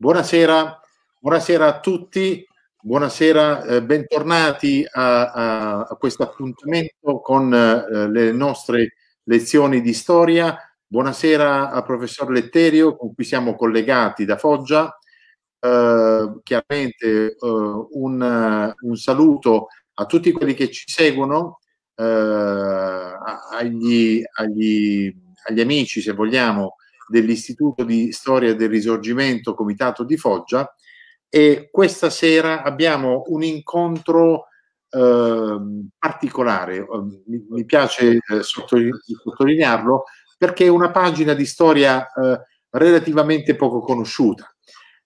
Buonasera, buonasera a tutti, buonasera, eh, bentornati a, a, a questo appuntamento con eh, le nostre lezioni di storia. Buonasera al professor Letterio con cui siamo collegati da Foggia. Eh, chiaramente eh, un, un, saluto a tutti quelli che ci seguono, eh, agli, agli, agli amici se vogliamo dell'Istituto di Storia del Risorgimento Comitato di Foggia e questa sera abbiamo un incontro eh, particolare, ehm, mi, mi piace eh, sottolinearlo, perché è una pagina di storia eh, relativamente poco conosciuta.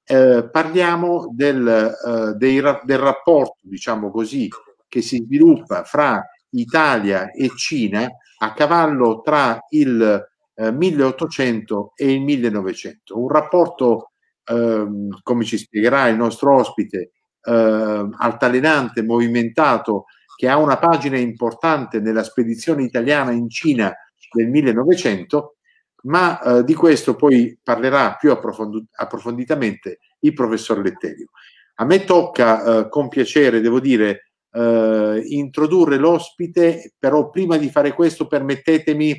Eh, parliamo del, eh, dei, del rapporto, diciamo così, che si sviluppa fra Italia e Cina a cavallo tra il 1800 eh, e il 1900. Un rapporto, ehm, come ci spiegherà il nostro ospite, eh, altalenante, movimentato, che ha una pagina importante nella spedizione italiana in Cina del 1900, ma eh, di questo poi parlerà più approfond- approfonditamente il professor Letterio. A me tocca eh, con piacere, devo dire, eh, introdurre l'ospite, però prima di fare questo permettetemi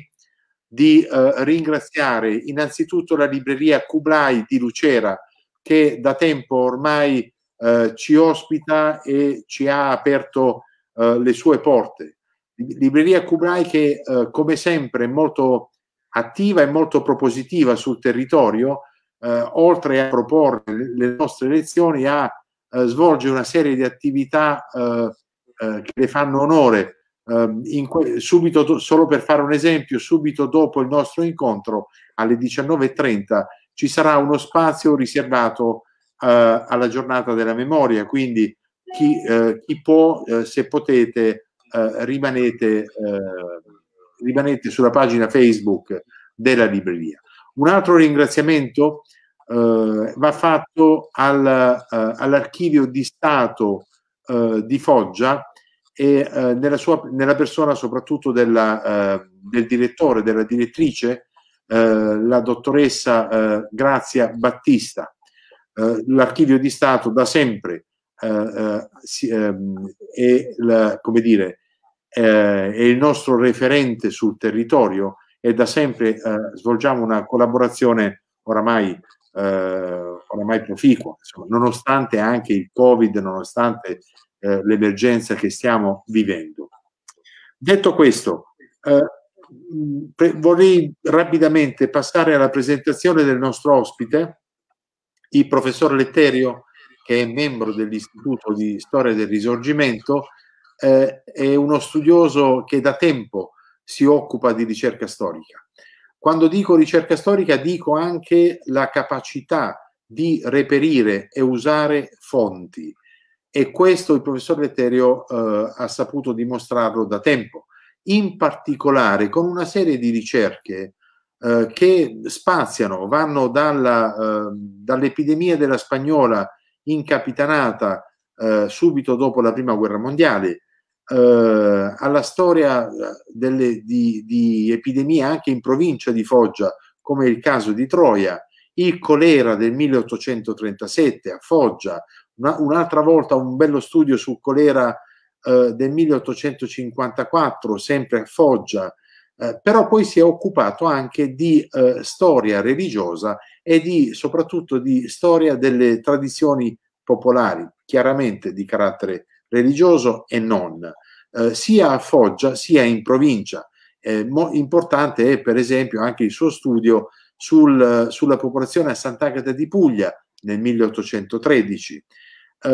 di eh, ringraziare innanzitutto la libreria Kublai di Lucera che da tempo ormai eh, ci ospita e ci ha aperto eh, le sue porte. Libreria Kublai che eh, come sempre è molto attiva e molto propositiva sul territorio, eh, oltre a proporre le nostre lezioni, a eh, svolge una serie di attività che le fanno onore Ehm, que- subito do- solo per fare un esempio, subito dopo il nostro incontro alle 19.30 ci sarà uno spazio riservato eh, alla giornata della memoria, quindi chi, eh, chi può, eh, se potete, eh, rimanete, eh, rimanete, sulla pagina Facebook della libreria. Un altro ringraziamento eh, va fatto al, all'archivio di Stato di Foggia, e eh, nella, sua, nella, persona soprattutto della, eh, del direttore, della direttrice, eh, la dottoressa eh, Grazia Battista. Eh, l'archivio di Stato da sempre eh, si, ehm, è, la, dire, è, il nostro referente sul territorio e da sempre svolgiamo una collaborazione oramai, oramai proficua, insomma, nonostante anche il Covid, nonostante eh, l'emergenza che stiamo vivendo. Detto questo, eh, vorrei rapidamente passare alla presentazione del nostro ospite, il professor Letterio, che è membro dell'Istituto di Storia del Risorgimento, eh, è uno studioso che da tempo si occupa di ricerca storica. Quando dico ricerca storica dico anche la capacità di reperire e usare fonti, e questo il professor Letterio eh, ha saputo dimostrarlo da tempo, in particolare con una serie di ricerche eh, che spaziano, vanno dalla, eh, dall'epidemia della spagnola incapitanata eh, subito dopo la prima guerra mondiale, eh, alla storia eh, delle, di, di epidemie anche in provincia di Foggia, come il caso di Troia, il colera del 1837 a Foggia, una, un'altra volta un bello studio sul colera eh, del 1854, sempre a Foggia, eh, però poi si è occupato anche di eh, storia religiosa e di, soprattutto di storia delle tradizioni popolari, chiaramente di carattere religioso e non, eh, sia a Foggia sia in provincia. Eh, mo- importante è per esempio anche il suo studio sul, sulla popolazione a Sant'Agata di Puglia nel 1813 eh,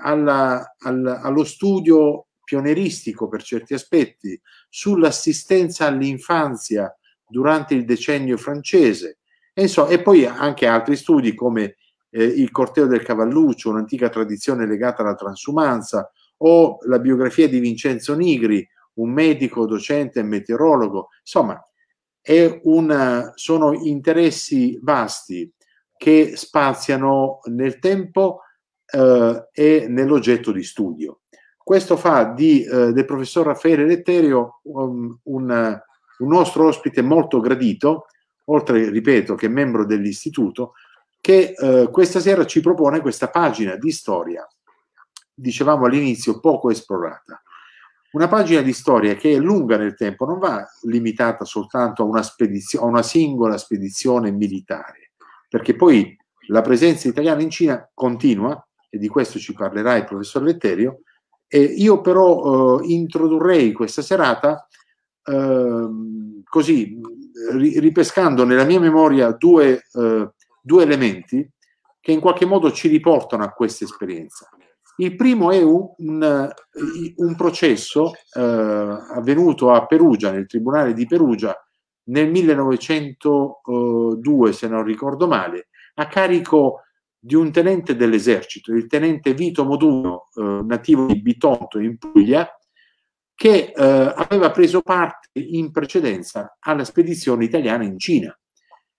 alla, al, allo studio pioneristico per certi aspetti, sull'assistenza all'infanzia durante il decennio francese e, insomma, e poi anche altri studi come eh, il corteo del cavalluccio, un'antica tradizione legata alla transumanza, o la biografia di Vincenzo Nigri, un medico, docente e meteorologo. Insomma, una, sono interessi vasti che spaziano nel tempo eh, e nell'oggetto di studio. Questo fa di, eh, del professor Raffaele Letterio um, un, un nostro ospite molto gradito, oltre, ripeto, che membro dell'istituto, che eh, questa sera ci propone questa pagina di storia, dicevamo all'inizio, poco esplorata. Una pagina di storia che è lunga nel tempo, non va limitata soltanto a una, a una singola spedizione militare, perché poi la presenza italiana in Cina continua e di questo ci parlerà il professor Letterio. E io però eh, introdurrei questa serata eh, così, ri- ripescando nella mia memoria due, eh, due, elementi che in qualche modo ci riportano a questa esperienza. Il primo è un, un, un processo eh, avvenuto a Perugia, nel Tribunale di Perugia, nel 1902, se non ricordo male, a carico di un tenente dell'esercito, il tenente Vito Moduno, eh, nativo di Bitonto in Puglia, che eh, aveva preso parte in precedenza alla spedizione italiana in Cina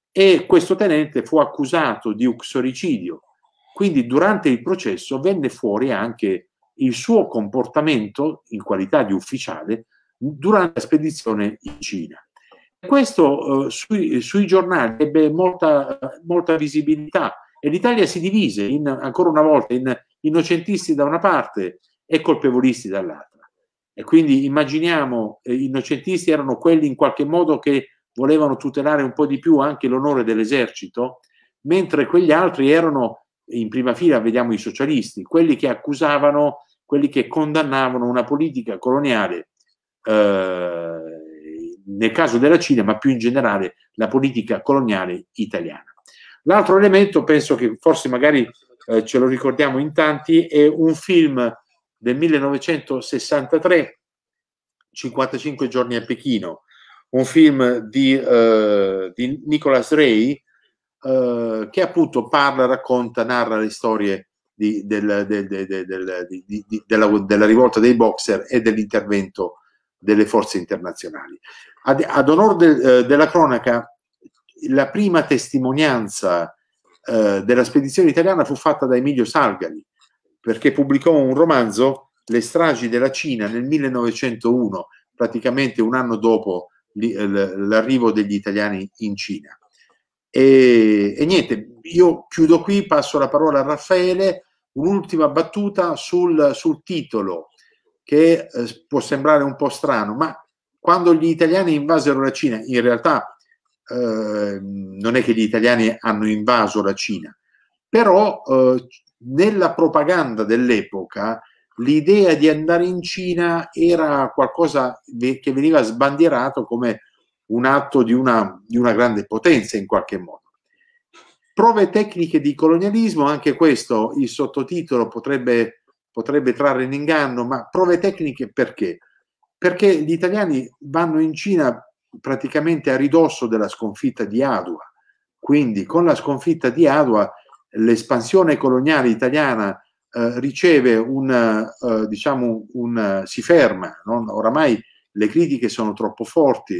e questo tenente fu accusato di uxoricidio. Quindi durante il processo venne fuori anche il suo comportamento in qualità di ufficiale durante la spedizione in Cina. Questo eh, sui, sui, giornali ebbe molta, molta visibilità e l'Italia si divise in, ancora una volta in innocentisti da una parte e colpevolisti dall'altra. E quindi immaginiamo, eh, innocentisti erano quelli in qualche modo che volevano tutelare un po' di più anche l'onore dell'esercito, mentre quegli altri erano in prima fila, vediamo i socialisti, quelli che accusavano, quelli che condannavano una politica coloniale, eh, nel caso della Cina, ma più in generale la politica coloniale italiana. L'altro elemento, penso che forse magari eh, ce lo ricordiamo in tanti, è un film del 1963, 55 giorni a Pechino, un film di, eh, di Nicolas Ray eh, che appunto parla, racconta, narra le storie di, del, del, del, di, della, della, rivolta dei boxer e dell'intervento delle forze internazionali. Ad, ad onore de, eh, della cronaca, la prima testimonianza eh, della spedizione italiana fu fatta da Emilio Salgali, perché pubblicò un romanzo, Le stragi della Cina, nel 1901, praticamente un anno dopo l'arrivo degli italiani in Cina. E, e, niente, io chiudo qui, passo la parola a Raffaele, un'ultima battuta sul, sul titolo, che eh, può sembrare un po' strano, ma quando gli italiani invasero la Cina, in realtà Ehm, non è che gli italiani hanno invaso la Cina, però eh, nella propaganda dell'epoca l'idea di andare in Cina era qualcosa che veniva sbandierato come un atto di una, di una grande potenza in qualche modo. Prove tecniche di colonialismo, anche questo il sottotitolo potrebbe, potrebbe trarre in inganno, ma prove tecniche perché? Perché gli italiani vanno in Cina praticamente a ridosso della sconfitta di Adua. Quindi con la sconfitta di Adua l'espansione coloniale italiana eh, riceve un, eh, diciamo, un, si ferma, non? oramai le critiche sono troppo forti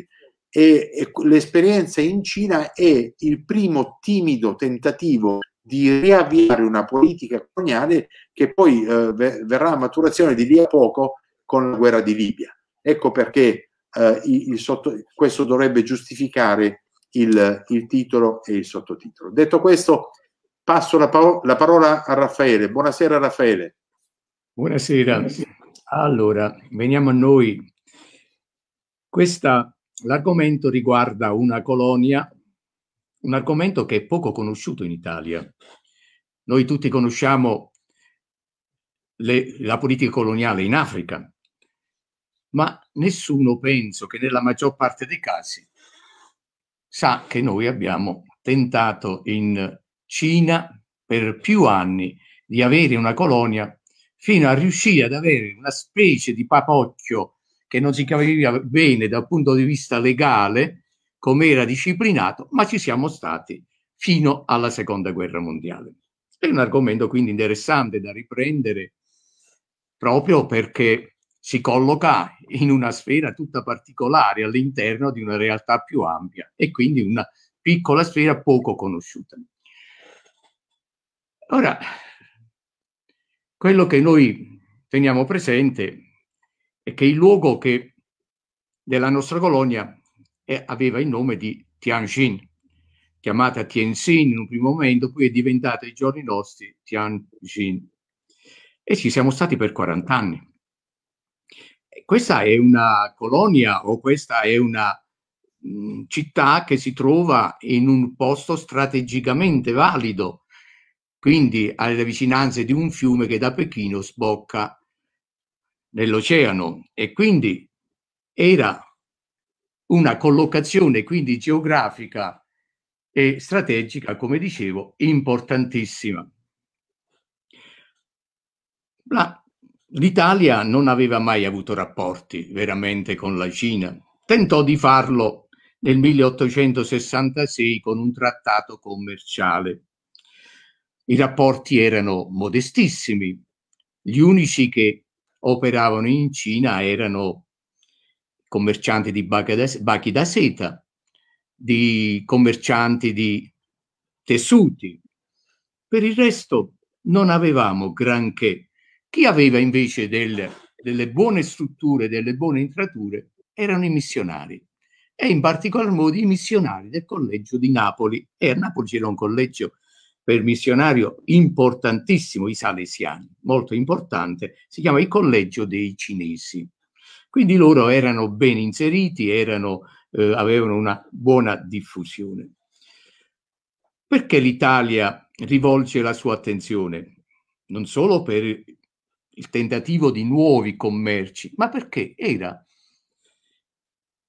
e, e l'esperienza in Cina è il primo timido tentativo di riavviare una politica coloniale che poi eh, verrà a maturazione di lì a poco con la guerra di Libia. Ecco perché eh, il, il sotto, questo dovrebbe giustificare il, il, titolo e il sottotitolo. Detto questo, passo la, paro la parola a Raffaele. Buonasera Raffaele. Buonasera. Allora, veniamo a noi. l'argomento riguarda una colonia, un argomento che è poco conosciuto in Italia. Noi tutti conosciamo le, la politica coloniale in Africa, ma nessuno penso che nella maggior parte dei casi sa che noi abbiamo tentato in Cina per più anni di avere una colonia fino a riuscire ad avere una specie di papocchio che non si capiva bene dal punto di vista legale come era disciplinato, ma ci siamo stati fino alla seconda guerra mondiale. È un argomento quindi interessante da riprendere proprio perché si colloca in una sfera tutta particolare all'interno di una realtà più ampia e quindi una piccola sfera poco conosciuta. Ora, quello che noi teniamo presente è che il luogo che della nostra colonia è, aveva il nome di Tianjin, chiamata Tianjin in un primo momento, poi è diventata ai giorni nostri Tianjin. E ci siamo stati per 40 anni questa è una colonia o questa è una mh, mm, città che si trova in un posto strategicamente valido, quindi alle vicinanze di un fiume che da Pechino sbocca nell'oceano e quindi era una collocazione quindi geografica e strategica, come dicevo, importantissima. La L'Italia non aveva mai avuto rapporti veramente con la Cina. Tentò di farlo nel 1866 con un trattato commerciale. I rapporti erano modestissimi. Gli unici che operavano in Cina erano commercianti di bachi da, da seta, di commercianti di tessuti. Per il resto non avevamo granché chi aveva invece del, delle buone strutture, delle buone intrature, erano i missionari e in particolar modo i missionari del collegio di Napoli. E a Napoli c'era un collegio per missionario importantissimo, i salesiani, molto importante, si chiama il collegio dei cinesi. Quindi loro erano ben inseriti, erano, eh, avevano una buona diffusione. Perché l'Italia rivolge la sua attenzione non solo per il tentativo di nuovi commerci, ma perché era,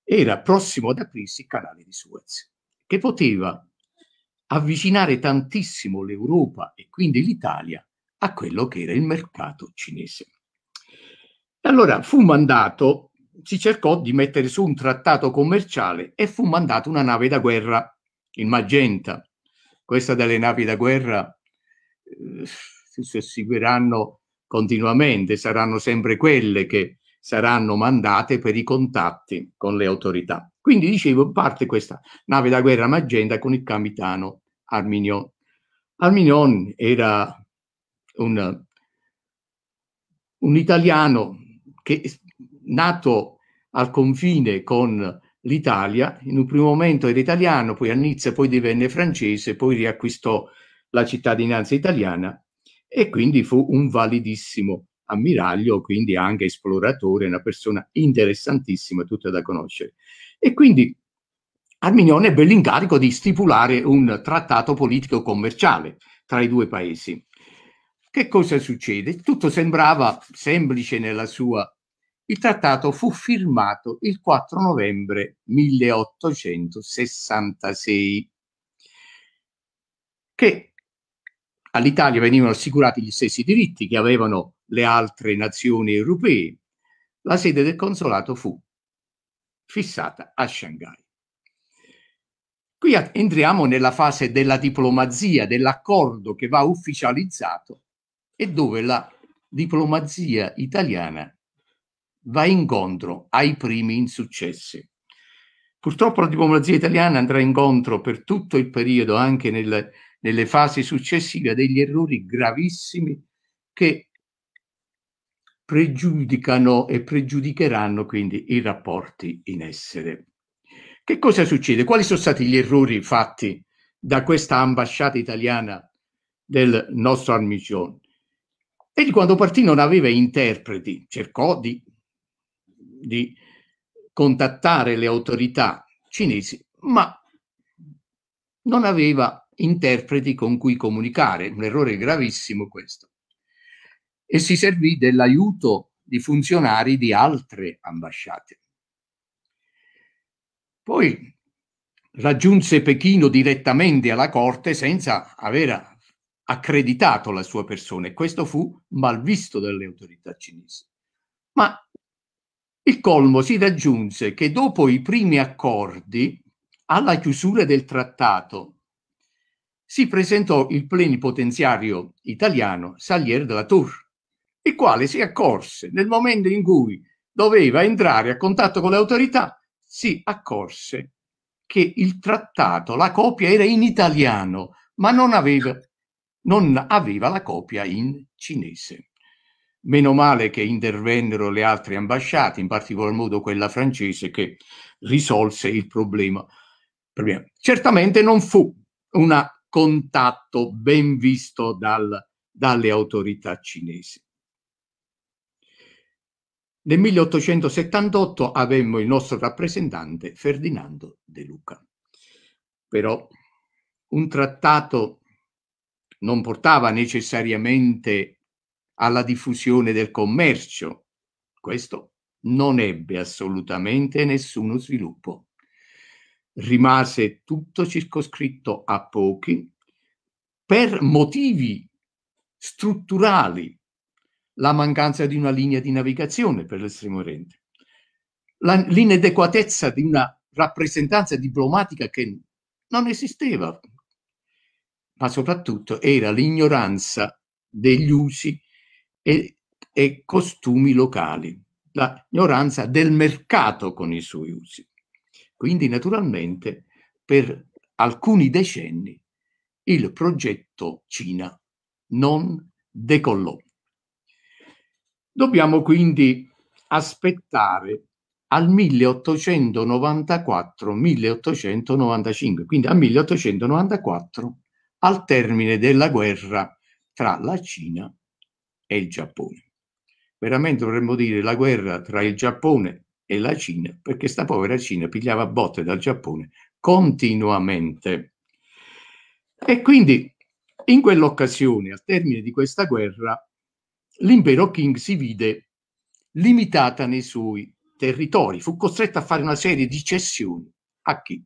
era prossimo ad aprirsi il canale di Suez, che poteva avvicinare tantissimo l'Europa e quindi l'Italia a quello che era il mercato cinese. Allora fu mandato, si cercò di mettere su un trattato commerciale e fu mandata una nave da guerra, il Magenta. Questa delle navi da guerra eh, si susseguiranno continuamente, saranno sempre quelle che saranno mandate per i contatti con le autorità. Quindi dicevo, parte questa nave da guerra Magenta con il capitano Arminion. Arminion era un, un italiano che nato al confine con l'Italia, in un primo momento era italiano, poi a Nizza, poi divenne francese, poi riacquistò la cittadinanza italiana e quindi fu un validissimo ammiraglio, quindi anche esploratore, una persona interessantissima, tutta da conoscere. E quindi Arminione ebbe l'incarico di stipulare un trattato politico-commerciale tra i due paesi. Che cosa succede? Tutto sembrava semplice nella sua... Il trattato fu firmato il 4 novembre 1866, che all'Italia venivano assicurati gli stessi diritti che avevano le altre nazioni europee. La sede del consolato fu fissata a Shanghai. Qui entriamo nella fase della diplomazia, dell'accordo che va ufficializzato e dove la diplomazia italiana va incontro ai primi insuccessi. Purtroppo la diplomazia italiana andrà incontro per tutto il periodo, anche nel, nelle fasi successive degli errori gravissimi che pregiudicano e pregiudicheranno quindi i rapporti in essere. Che cosa succede? Quali sono stati gli errori fatti da questa ambasciata italiana del nostro Armigione? Egli quando partì non aveva interpreti, cercò di, di contattare le autorità cinesi, ma non aveva interpreti con cui comunicare, un errore gravissimo questo. E si servì dell'aiuto di funzionari di altre ambasciate. Poi raggiunse Pechino direttamente alla corte senza aver accreditato la sua persona e questo fu malvisto dalle autorità cinesi. Ma il colmo si raggiunse che dopo i primi accordi, alla chiusura del trattato si presentò il plenipotenziario italiano Salier de la Tour, il quale si accorse nel momento in cui doveva entrare a contatto con le autorità, si accorse che il trattato, la copia era in italiano, ma non aveva, non aveva la copia in cinese. Meno male che intervennero le altre ambasciate, in particolar modo quella francese, che risolse il problema. Certamente non fu una contatto ben visto dal, dalle autorità cinesi. Nel 1878 avemmo il nostro rappresentante Ferdinando De Luca. Però un trattato non portava necessariamente alla diffusione del commercio. Questo non ebbe assolutamente nessuno sviluppo rimase tutto circoscritto a pochi per motivi strutturali, la mancanza di una linea di navigazione per l'estremo oriente, l'inadeguatezza di una rappresentanza diplomatica che non esisteva, ma soprattutto era l'ignoranza degli usi e, e costumi locali, l'ignoranza del mercato con i suoi usi. Quindi naturalmente per alcuni decenni il progetto Cina non decollò. Dobbiamo quindi aspettare al 1894-1895, quindi al 1894 al termine della guerra tra la Cina e il Giappone. Veramente dovremmo dire la guerra tra il Giappone e la Cina, perché sta povera Cina pigliava botte dal Giappone continuamente. E quindi in quell'occasione, al termine di questa guerra, l'impero Qing si vide limitata nei suoi territori, fu costretta a fare una serie di cessioni a chi?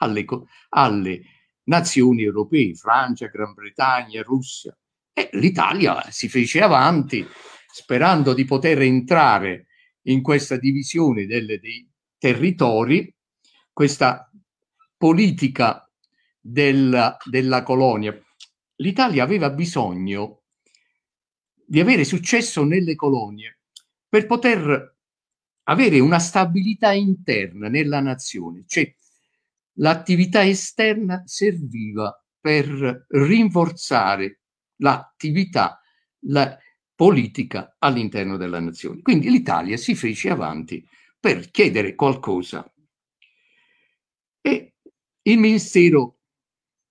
Alle, alle nazioni europee, Francia, Gran Bretagna, Russia. E l'Italia si fece avanti sperando di poter entrare in questa divisione delle, dei territori, questa politica della, della colonia. L'Italia aveva bisogno di avere successo nelle colonie per poter avere una stabilità interna nella nazione, cioè l'attività esterna serviva per rinforzare l'attività, la, politica all'interno della nazione. Quindi l'Italia si fece avanti per chiedere qualcosa e il Ministero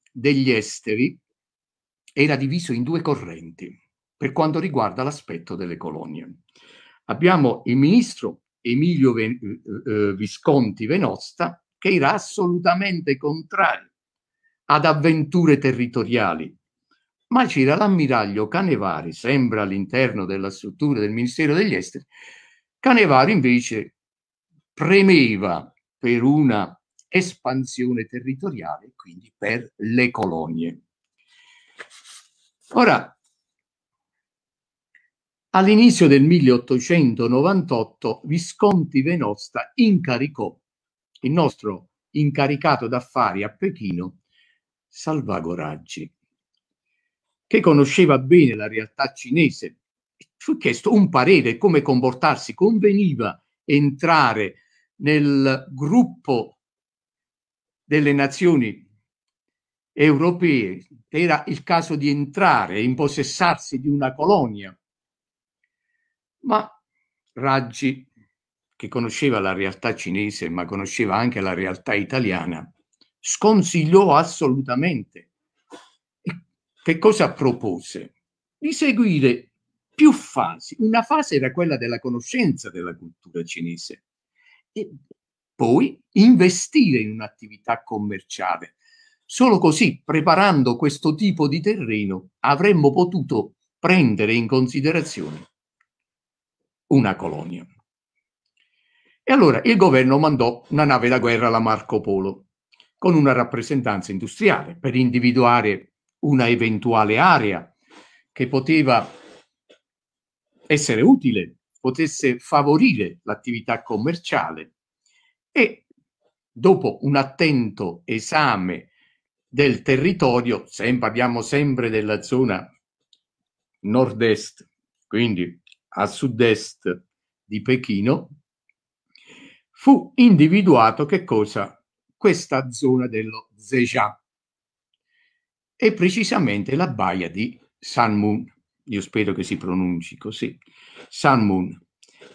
degli Esteri era diviso in due correnti per quanto riguarda l'aspetto delle colonie. Abbiamo il ministro Emilio eh, eh, Visconti Venosta che era assolutamente contrario ad avventure territoriali ma c'era l'ammiraglio Canevari, sempre all'interno della struttura del Ministero degli Esteri. Canevari invece premeva per una espansione territoriale, quindi per le colonie. Ora, all'inizio del 1898 Visconti Venosta incaricò il nostro incaricato d'affari a Pechino Raggi che conosceva bene la realtà cinese, fu chiesto un parere come comportarsi, conveniva entrare nel gruppo delle nazioni europee, era il caso di entrare e impossessarsi di una colonia. Ma Raggi, che conosceva la realtà cinese, ma conosceva anche la realtà italiana, sconsigliò assolutamente che cosa propose? Di seguire più fasi. Una fase era quella della conoscenza della cultura cinese e poi investire in un'attività commerciale. Solo così, preparando questo tipo di terreno, avremmo potuto prendere in considerazione una colonia. E allora il governo mandò una nave da guerra alla Marco Polo con una rappresentanza industriale per individuare una eventuale area che poteva essere utile, potesse favorire l'attività commerciale e dopo un attento esame del territorio, sempre, abbiamo sempre della zona nord-est, quindi a sud-est di Pechino, fu individuato che cosa? Questa zona dello Zhejiang, e precisamente la baia di Sanmun. Io spero che si pronunci così. Sanmun.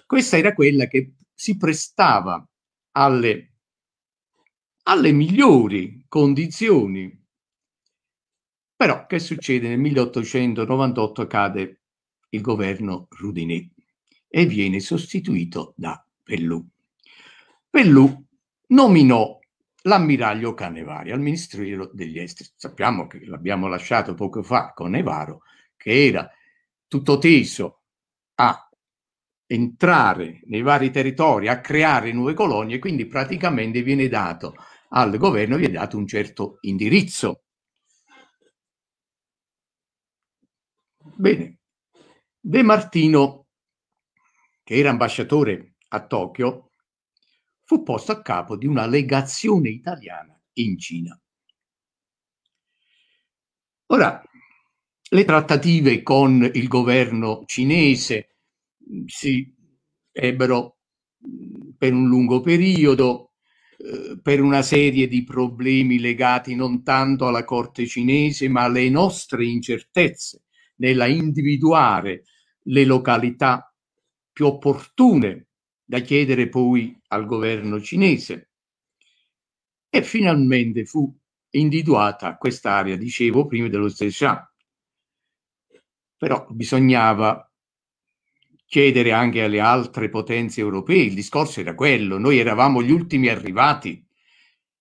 Questa era quella che si prestava alle, alle migliori condizioni. Però che succede? Nel 1898 cade il governo Rudinet e viene sostituito da Pellù. Pellù nominò l'ammiraglio Canevari al ministero degli esteri. Sappiamo che l'abbiamo lasciato poco fa con Nevaro, che era tutto teso a entrare nei vari territori, a creare nuove colonie, quindi praticamente viene dato al governo viene dato un certo indirizzo. Bene, De Martino, che era ambasciatore a Tokyo, fu posto a capo di una legazione italiana in Cina. Ora, le trattative con il governo cinese mm, si ebbero mm, per un lungo periodo eh, per una serie di problemi legati non tanto alla corte cinese ma alle nostre incertezze nella individuare le località più opportune da chiedere poi al governo cinese. E finalmente fu individuata quest'area, dicevo, prima dello Zhejiang. Però bisognava chiedere anche alle altre potenze europee, il discorso era quello, noi eravamo gli ultimi arrivati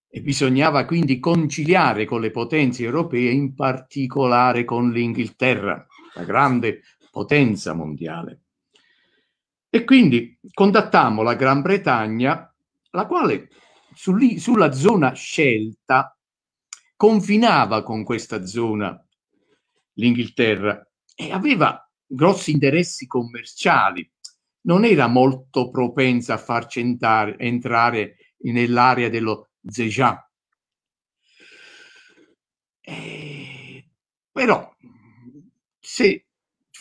e bisognava quindi conciliare con le potenze europee, in particolare con l'Inghilterra, la grande potenza mondiale. E quindi contattammo la Gran Bretagna, la quale sull sulla zona scelta confinava con questa zona l'Inghilterra e aveva grossi interessi commerciali, non era molto propensa a farci entrare, entrare nell'area dello Zhejiang. Eh, però se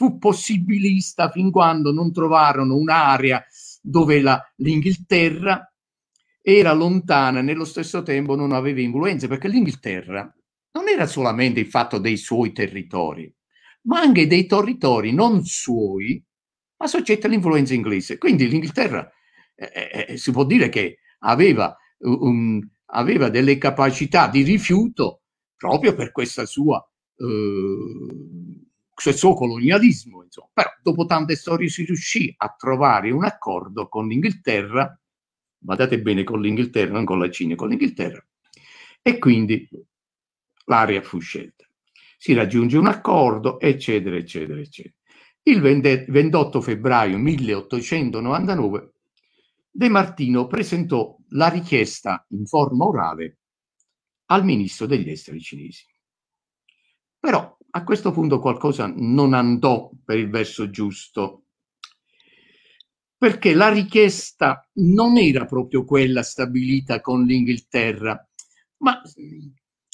fu possibilista fin quando non trovarono un'area dove la, l'Inghilterra era lontana e nello stesso tempo non aveva influenze, perché l'Inghilterra non era solamente il fatto dei suoi territori, ma anche dei territori non suoi, ma soggetti all'influenza inglese. Quindi l'Inghilterra eh eh, eh, eh, si può dire che aveva, um, aveva, delle capacità di rifiuto proprio per questa sua eh, il suo colonialismo, insomma. però dopo tante storie si riuscì a trovare un accordo con l'Inghilterra, badate bene con l'Inghilterra, non con la Cina, con l'Inghilterra, e quindi l'area fu scelta. Si raggiunge un accordo, eccetera, eccetera, eccetera. Il 28 febbraio 1899 De Martino presentò la richiesta in forma orale al ministro degli esteri cinesi. Però a questo punto qualcosa non andò per il verso giusto, perché la richiesta non era proprio quella stabilita con l'Inghilterra, ma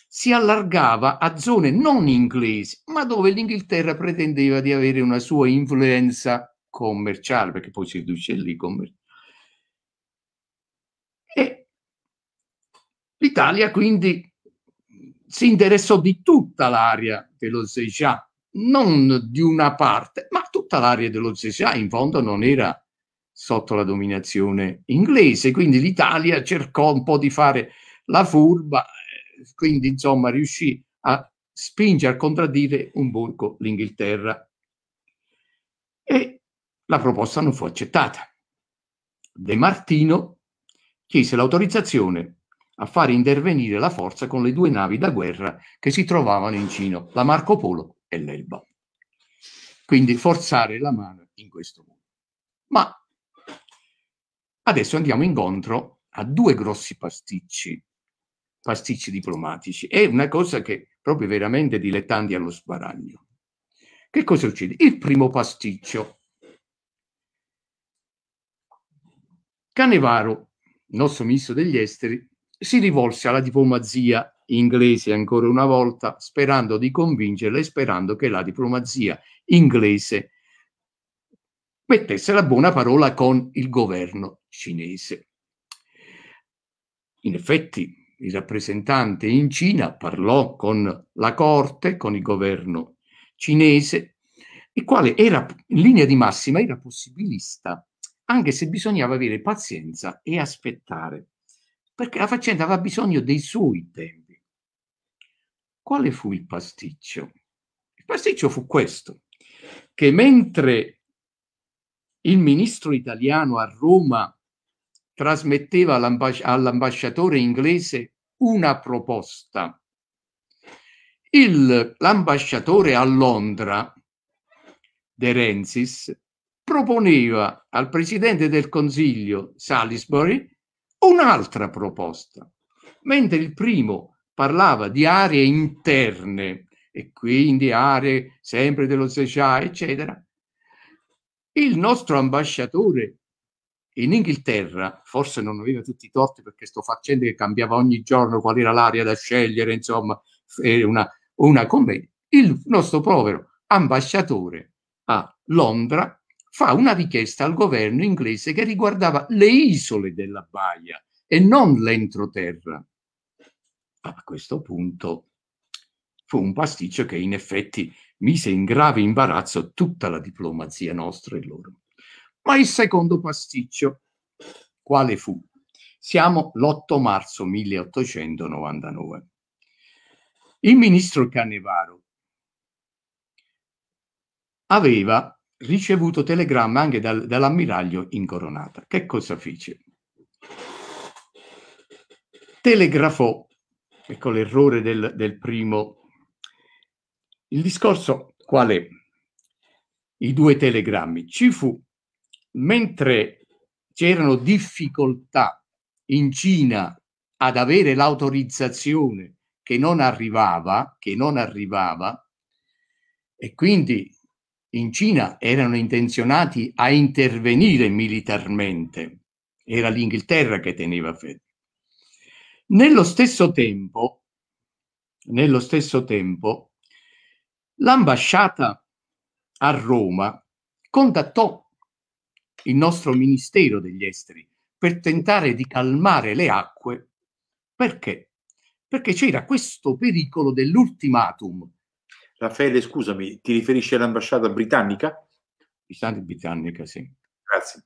si allargava a zone non inglesi, ma dove l'Inghilterra pretendeva di avere una sua influenza commerciale, perché poi si riduce lì commerciale. E l'Italia quindi si interessò di tutta l'area dello Zhejiang, non di una parte, ma tutta l'area dello Zhejiang in fondo non era sotto la dominazione inglese, quindi l'Italia cercò un po' di fare la furba, eh, quindi insomma riuscì a spingere, a contraddire un borgo l'Inghilterra. E la proposta non fu accettata. De Martino chiese l'autorizzazione a far intervenire la forza con le due navi da guerra che si trovavano in Cino, la Marco Polo e l'Elba. Quindi forzare la mano in questo modo. Ma adesso andiamo incontro a due grossi pasticci, pasticci diplomatici. È una cosa che proprio veramente dilettanti allo sbaraglio. Che cosa succede? Il primo pasticcio. Canevaro, nostro ministro degli esteri, si rivolse alla diplomazia inglese ancora una volta, sperando di convincerla e sperando che la diplomazia inglese mettesse la buona parola con il governo cinese. In effetti, il rappresentante in Cina parlò con la corte, con il governo cinese, il quale era in linea di massima era possibilista, anche se bisognava avere pazienza e aspettare perché la faccenda aveva bisogno dei suoi tempi. Quale fu il pasticcio? Il pasticcio fu questo, che mentre il ministro italiano a Roma trasmetteva all'ambas- all'ambasciatore inglese una proposta, il, l'ambasciatore a Londra, De Renzis, proponeva al presidente del Consiglio Salisbury un'altra proposta. Mentre il primo parlava di aree interne e quindi aree sempre dello Secià, eccetera, il nostro ambasciatore in Inghilterra, forse non aveva tutti i torti perché sto facendo che cambiava ogni giorno qual era l'area da scegliere, insomma, una, una commedia. Il nostro povero ambasciatore a Londra fa una richiesta al governo inglese che riguardava le isole della baia e non l'entroterra. A questo punto fu un pasticcio che in effetti mise in grave imbarazzo tutta la diplomazia nostra e loro. Ma il secondo pasticcio, quale fu? Siamo l'8 marzo 1899. Il ministro Canevaro aveva ricevuto telegramma anche dal, dall'ammiraglio Incoronata. Che cosa fece? Telegrafò, ecco l'errore del, del primo. Il discorso qual è? I due telegrammi. Ci fu, mentre c'erano difficoltà in Cina ad avere l'autorizzazione che non arrivava, che non arrivava, e quindi in Cina erano intenzionati a intervenire militarmente, era l'Inghilterra che teneva fede. Nello stesso tempo, nello stesso tempo l'ambasciata a Roma contattò il nostro Ministero degli Esteri per tentare di calmare le acque. Perché? Perché c'era questo pericolo dell'ultimatum Raffaele, scusami, ti riferisci all'ambasciata britannica? Britannica, sì. Grazie.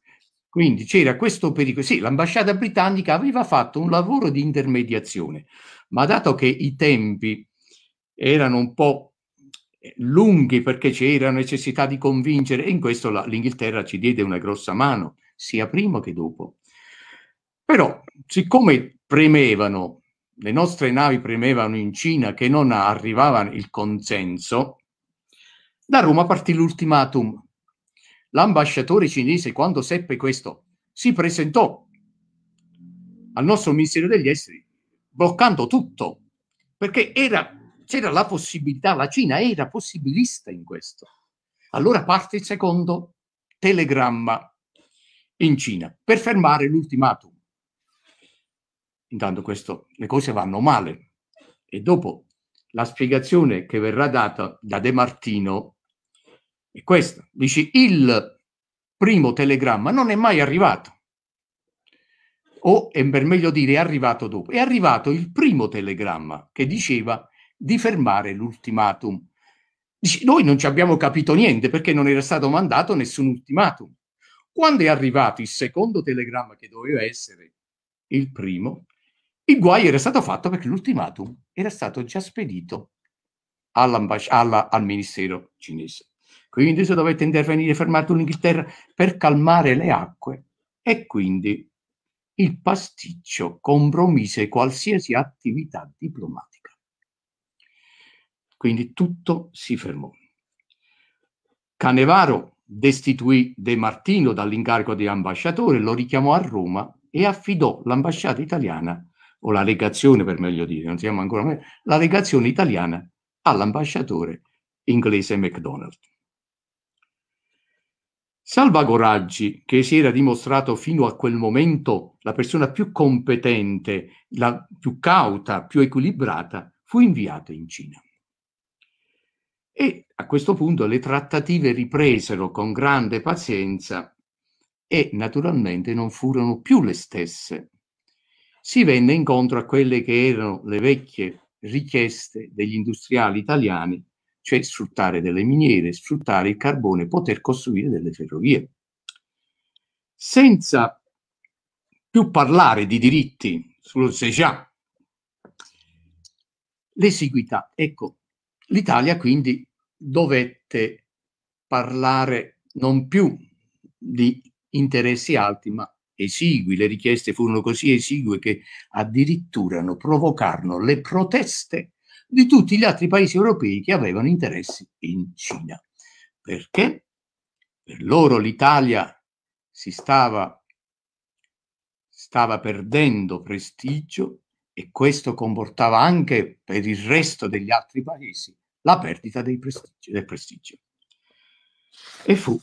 Quindi c'era questo pericolo. Sì, l'ambasciata britannica aveva fatto un lavoro di intermediazione, ma dato che i tempi erano un po' lunghi perché c'era necessità di convincere, e in questo la, l'Inghilterra ci diede una grossa mano, sia prima che dopo. Però, siccome premevano le nostre navi premevano in Cina che non arrivava il consenso, da Roma partì l'ultimatum. L'ambasciatore cinese, quando seppe questo, si presentò al nostro Ministero degli Esteri bloccando tutto, perché era, c'era la possibilità, la Cina era possibilista in questo. Allora parte il secondo telegramma in Cina per fermare l'ultimatum intanto questo, le cose vanno male. E dopo la spiegazione che verrà data da De Martino è questa. Dice il primo telegramma non è mai arrivato. O è per meglio dire è arrivato dopo. È arrivato il primo telegramma che diceva di fermare l'ultimatum. Dice, noi non ci abbiamo capito niente perché non era stato mandato nessun ultimatum. Quando è arrivato il secondo telegramma che doveva essere il primo, il guaio era stato fatto perché l'ultimatum era stato già spedito alla, al ministero cinese. Quindi se dovette intervenire fermato l'Inghilterra per calmare le acque e quindi il pasticcio compromise qualsiasi attività diplomatica. Quindi tutto si fermò. Canevaro destituì De Martino dall'incarico di ambasciatore, lo richiamò a Roma e affidò l'ambasciata italiana o la legazione per meglio dire, non siamo ancora la legazione italiana all'ambasciatore inglese McDonald. Salva Goraggi, che si era dimostrato fino a quel momento la persona più competente, la più cauta, più equilibrata, fu inviato in Cina. E a questo punto le trattative ripresero con grande pazienza e naturalmente non furono più le stesse si venne incontro a quelle che erano le vecchie richieste degli industriali italiani, cioè sfruttare delle miniere, sfruttare il carbone, poter costruire delle ferrovie. Senza più parlare di diritti sullo Secià, l'esiguità. Ecco, l'Italia quindi dovette parlare non più di interessi alti, ma esigui, le richieste furono così esigue che addirittura provocarono le proteste di tutti gli altri paesi europei che avevano interessi in Cina. Perché? Per loro l'Italia si stava, stava perdendo prestigio e questo comportava anche per il resto degli altri paesi la perdita prestigio, del prestigio. E fu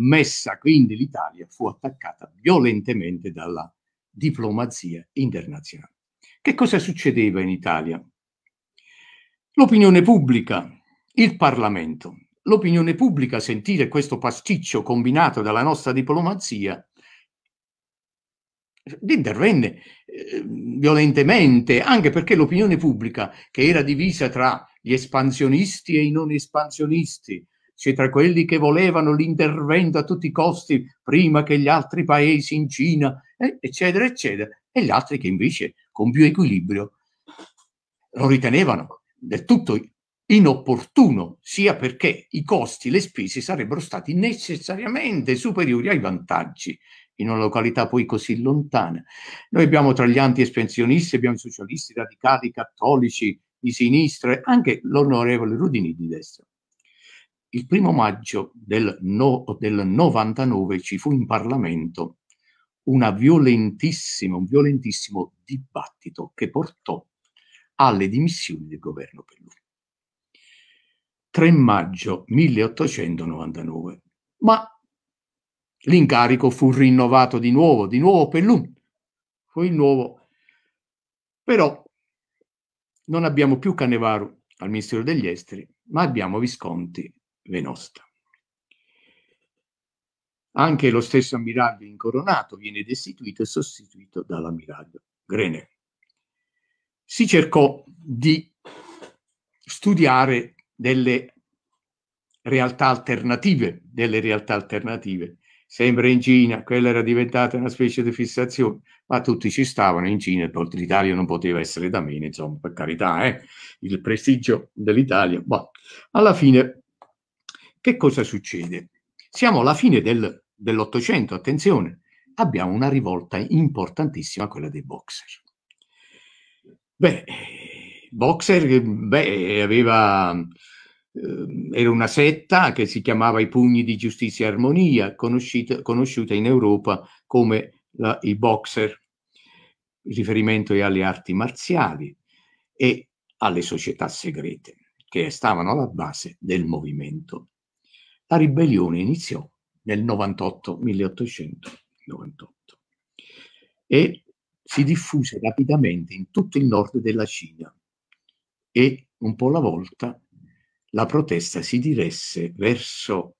messa, quindi l'Italia fu attaccata violentemente dalla diplomazia internazionale. Che cosa succedeva in Italia? L'opinione pubblica, il Parlamento, l'opinione pubblica sentire questo pasticcio combinato dalla nostra diplomazia eh, intervenne eh, violentemente, anche perché l'opinione pubblica, che era divisa tra gli espansionisti e i non espansionisti, siete tra quelli che volevano l'intervento a tutti i costi prima che gli altri paesi in Cina, eccetera, eccetera, e gli altri che invece con più equilibrio lo ritenevano del tutto inopportuno, sia perché i costi, le spese sarebbero stati necessariamente superiori ai vantaggi in una località poi così lontana. Noi abbiamo tra gli anti-espansionisti, abbiamo i socialisti radicali, cattolici di sinistra, anche l'onorevole Rudini di destra il primo maggio del, no, del 99 ci fu in Parlamento violentissimo, un violentissimo dibattito che portò alle dimissioni del governo per lui. 3 maggio 1899. Ma l'incarico fu rinnovato di nuovo, di nuovo Pellù. Fu il nuovo. Però non abbiamo più Canevaro al Ministero degli Esteri, ma abbiamo Visconti Venosta. Anche lo stesso ammiraglio incoronato viene destituito e sostituito dall'ammiraglio Grenet. Si cercò di studiare delle realtà alternative, delle realtà alternative. Sembra in Cina, quella era diventata una specie di fissazione, ma tutti ci stavano in Cina, l'Italia non poteva essere da meno, insomma, per carità, eh? il prestigio dell'Italia. Ma boh. alla fine che cosa succede? Siamo alla fine del, dell'Ottocento, attenzione, abbiamo una rivolta importantissima, quella dei boxer. Beh, boxer beh, aveva, eh, era una setta che si chiamava i Pugni di Giustizia e Armonia, conosciuta in Europa come la, i boxer, il riferimento alle arti marziali e alle società segrete che stavano alla base del movimento la ribellione iniziò nel 98, 1898 e si diffuse rapidamente in tutto il nord della Cina e un po' alla volta la protesta si diresse verso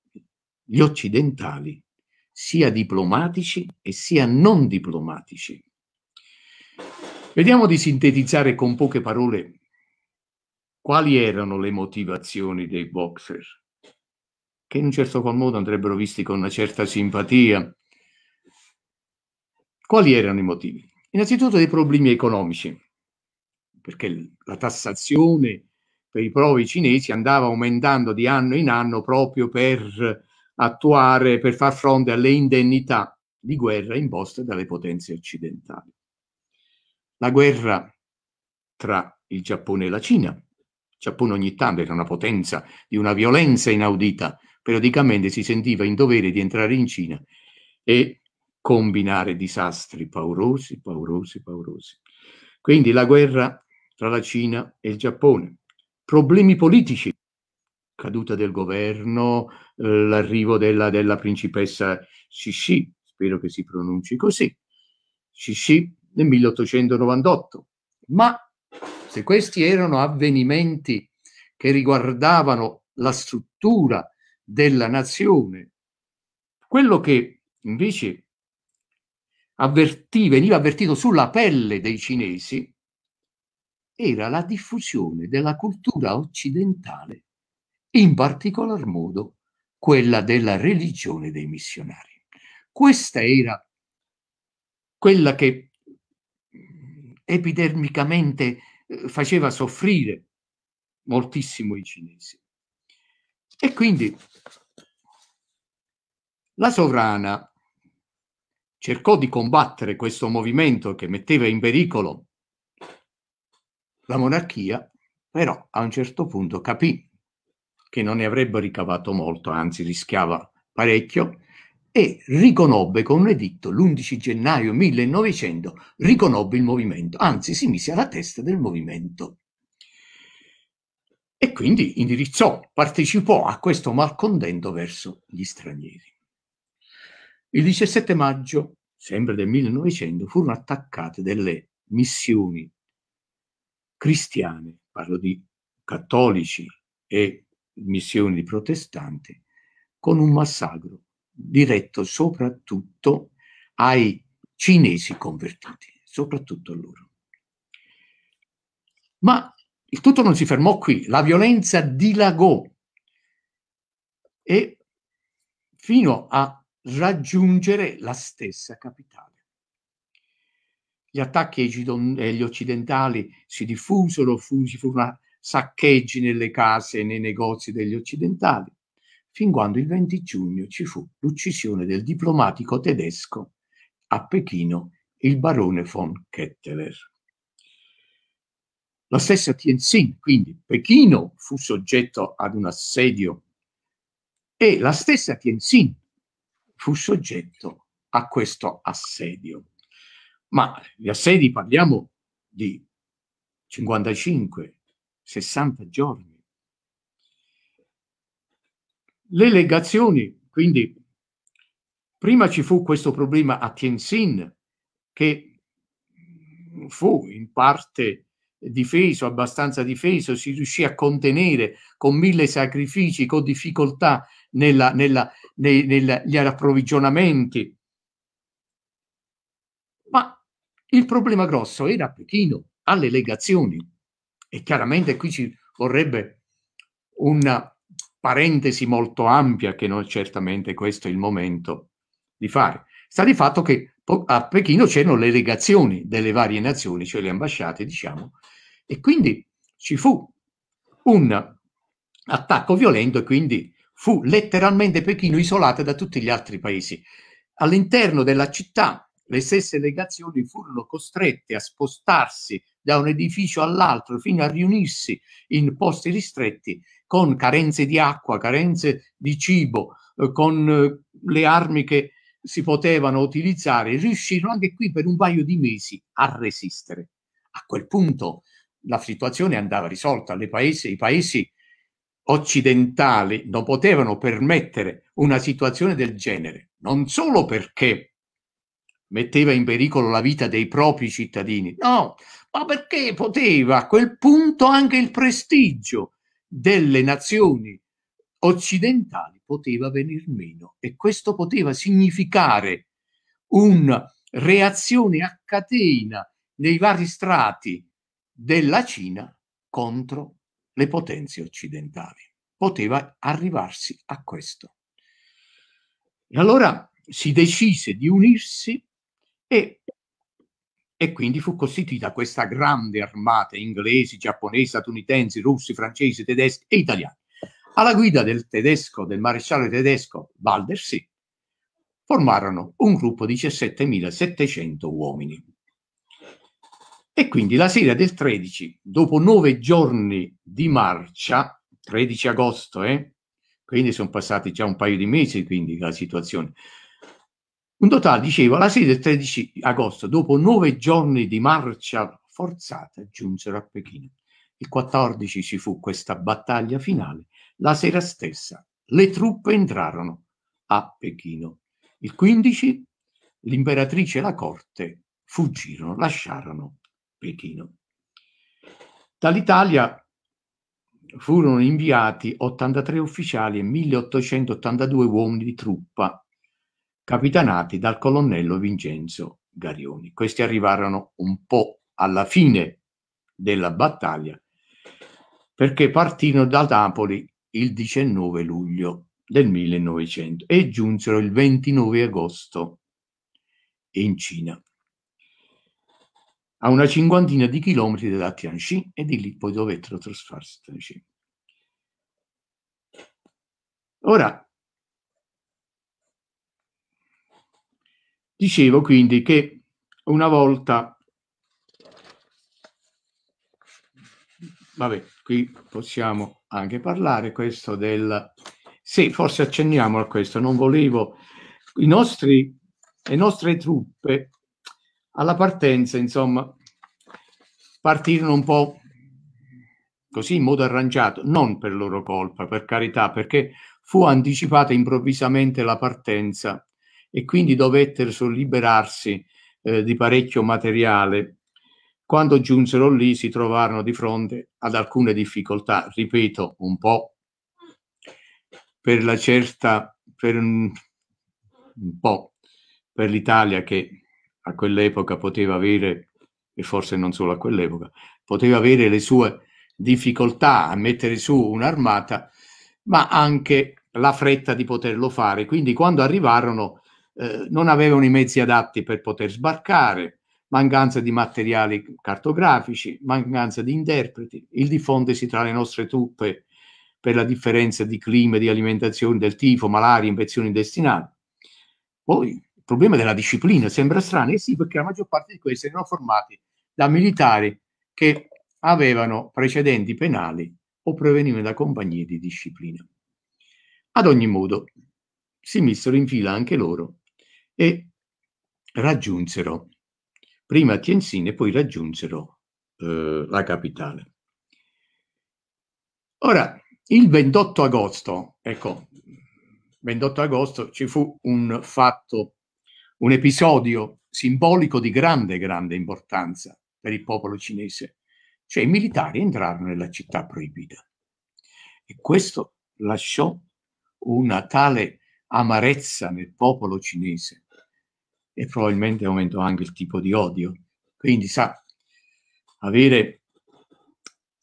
gli occidentali, sia diplomatici e sia non diplomatici. Vediamo di sintetizzare con poche parole quali erano le motivazioni dei boxer che in un certo qual modo andrebbero visti con una certa simpatia. Quali erano i motivi? Innanzitutto dei problemi economici, perché la tassazione per i provi cinesi andava aumentando di anno in anno proprio per attuare, per far fronte alle indennità di guerra imposte dalle potenze occidentali. La guerra tra il Giappone e la Cina. Il Giappone ogni tanto era una potenza di una violenza inaudita, periodicamente si sentiva in dovere di entrare in Cina e combinare disastri paurosi, paurosi, paurosi. Quindi la guerra tra la Cina e il Giappone, problemi politici, caduta del governo, eh, l'arrivo della, della, principessa Xixi, spero che si pronunci così, Xixi nel 1898. Ma se questi erano avvenimenti che riguardavano la struttura della nazione. Quello che invece avvertì, veniva avvertito sulla pelle dei cinesi era la diffusione della cultura occidentale, in particolar modo quella della religione dei missionari. Questa era quella che epidermicamente eh, faceva soffrire moltissimo i cinesi. E quindi la sovrana cercò di combattere questo movimento che metteva in pericolo la monarchia, però a un certo punto capì che non ne avrebbe ricavato molto, anzi rischiava parecchio, e riconobbe con un editto l'11 gennaio 1900, riconobbe il movimento, anzi si mise alla testa del movimento e quindi indirizzò, partecipò a questo malcontento verso gli stranieri. Il 17 maggio, sempre del 1900, furono attaccate delle missioni cristiane, parlo di cattolici e missioni di protestanti, con un massacro diretto soprattutto ai cinesi convertiti, soprattutto a loro. Ma il tutto non si fermò qui, la violenza dilagò e fino a raggiungere la stessa capitale. Gli attacchi agli eh, occidentali si diffusero, fu, furono saccheggi nelle case e nei negozi degli occidentali, fin quando il 20 giugno ci fu l'uccisione del diplomatico tedesco a Pechino, il barone von Ketteler. La stessa Tianjin, quindi Pechino, fu soggetto ad un assedio e la stessa Tianjin fu soggetto a questo assedio. Ma gli assedi parliamo di 55-60 giorni. Le legazioni, quindi, prima ci fu questo problema a Tianjin che fu in parte difeso, abbastanza difeso, si riuscì a contenere con mille sacrifici, con difficoltà nella, nella, nei, negli approvvigionamenti. Ma il problema grosso era Pechino, alle legazioni. E chiaramente qui ci vorrebbe una parentesi molto ampia, che non è certamente questo il momento di fare. Sta di fatto che a Pechino c'erano le legazioni delle varie nazioni, cioè le ambasciate, diciamo, e quindi ci fu un attacco violento e quindi fu letteralmente Pechino isolata da tutti gli altri paesi. All'interno della città le stesse legazioni furono costrette a spostarsi da un edificio all'altro fino a riunirsi in posti ristretti con carenze di acqua, carenze di cibo, eh, con eh, le armi che si potevano utilizzare, riuscirono anche qui per un paio di mesi a resistere. A quel punto la situazione andava risolta, Le paesi, i paesi occidentali non potevano permettere una situazione del genere, non solo perché metteva in pericolo la vita dei propri cittadini, no, ma perché poteva a quel punto anche il prestigio delle nazioni occidentali poteva venir meno e questo poteva significare una reazione a catena nei vari strati della Cina contro le potenze occidentali. Poteva arrivarsi a questo. E allora si decise di unirsi e, e, quindi fu costituita questa grande armata inglesi, giapponesi, statunitensi, russi, francesi, tedeschi e italiani alla guida del tedesco, del maresciallo tedesco Waldersee, formarono un gruppo di 17.700 uomini. E quindi la sera del 13, dopo nove giorni di marcia, 13 agosto, eh? quindi sono passati già un paio di mesi, quindi la situazione. Un totale, dicevo, la sera del 13 agosto, dopo nove giorni di marcia forzata, giunsero a Pechino. Il 14 ci fu questa battaglia finale. La sera stessa le truppe entrarono a Pechino. Il 15 l'imperatrice e la corte fuggirono, lasciarono Pechino. Dall'Italia furono inviati 83 ufficiali e 1882 uomini di truppa, capitanati dal colonnello Vincenzo Garioni. Questi arrivarono un po' alla fine della battaglia perché partirono da Napoli il 19 luglio del 1900 e giunsero il 29 agosto in Cina, a una cinquantina di chilometri da Tianjin e di lì poi dovettero trasferirsi a Tianjin. Ora, dicevo quindi che una volta vabbè, qui possiamo anche parlare questo del... Sì, forse accenniamo a questo, non volevo... I nostri, le nostre truppe alla partenza, insomma, partirono un po' così in modo arrangiato, non per loro colpa, per carità, perché fu anticipata improvvisamente la partenza e quindi dovettero liberarsi eh, di parecchio materiale quando giunsero lì si trovarono di fronte ad alcune difficoltà, ripeto, un po' per la certa, per un, un po' per l'Italia che a quell'epoca poteva avere, e forse non solo a quell'epoca, poteva avere le sue difficoltà a mettere su un'armata, ma anche la fretta di poterlo fare. Quindi quando arrivarono eh, non avevano i mezzi adatti per poter sbarcare, mancanza di materiali cartografici, mancanza di interpreti, il diffondersi tra le nostre truppe per la differenza di clima, di alimentazione, del tifo, malaria, infezioni intestinali. Poi il problema della disciplina sembra strano, e sì, perché la maggior parte di questi erano formati da militari che avevano precedenti penali o provenivano da compagnie di disciplina. Ad ogni modo, si misero in fila anche loro e raggiunsero prima Tientsin e poi raggiunsero eh, la capitale. Ora, il 28 agosto, ecco, 28 agosto ci fu un fatto, un episodio simbolico di grande, grande importanza per il popolo cinese, cioè i militari entrarono nella città proibita. E questo lasciò una tale amarezza nel popolo cinese e probabilmente aumentò anche il tipo di odio. Quindi, sa, avere,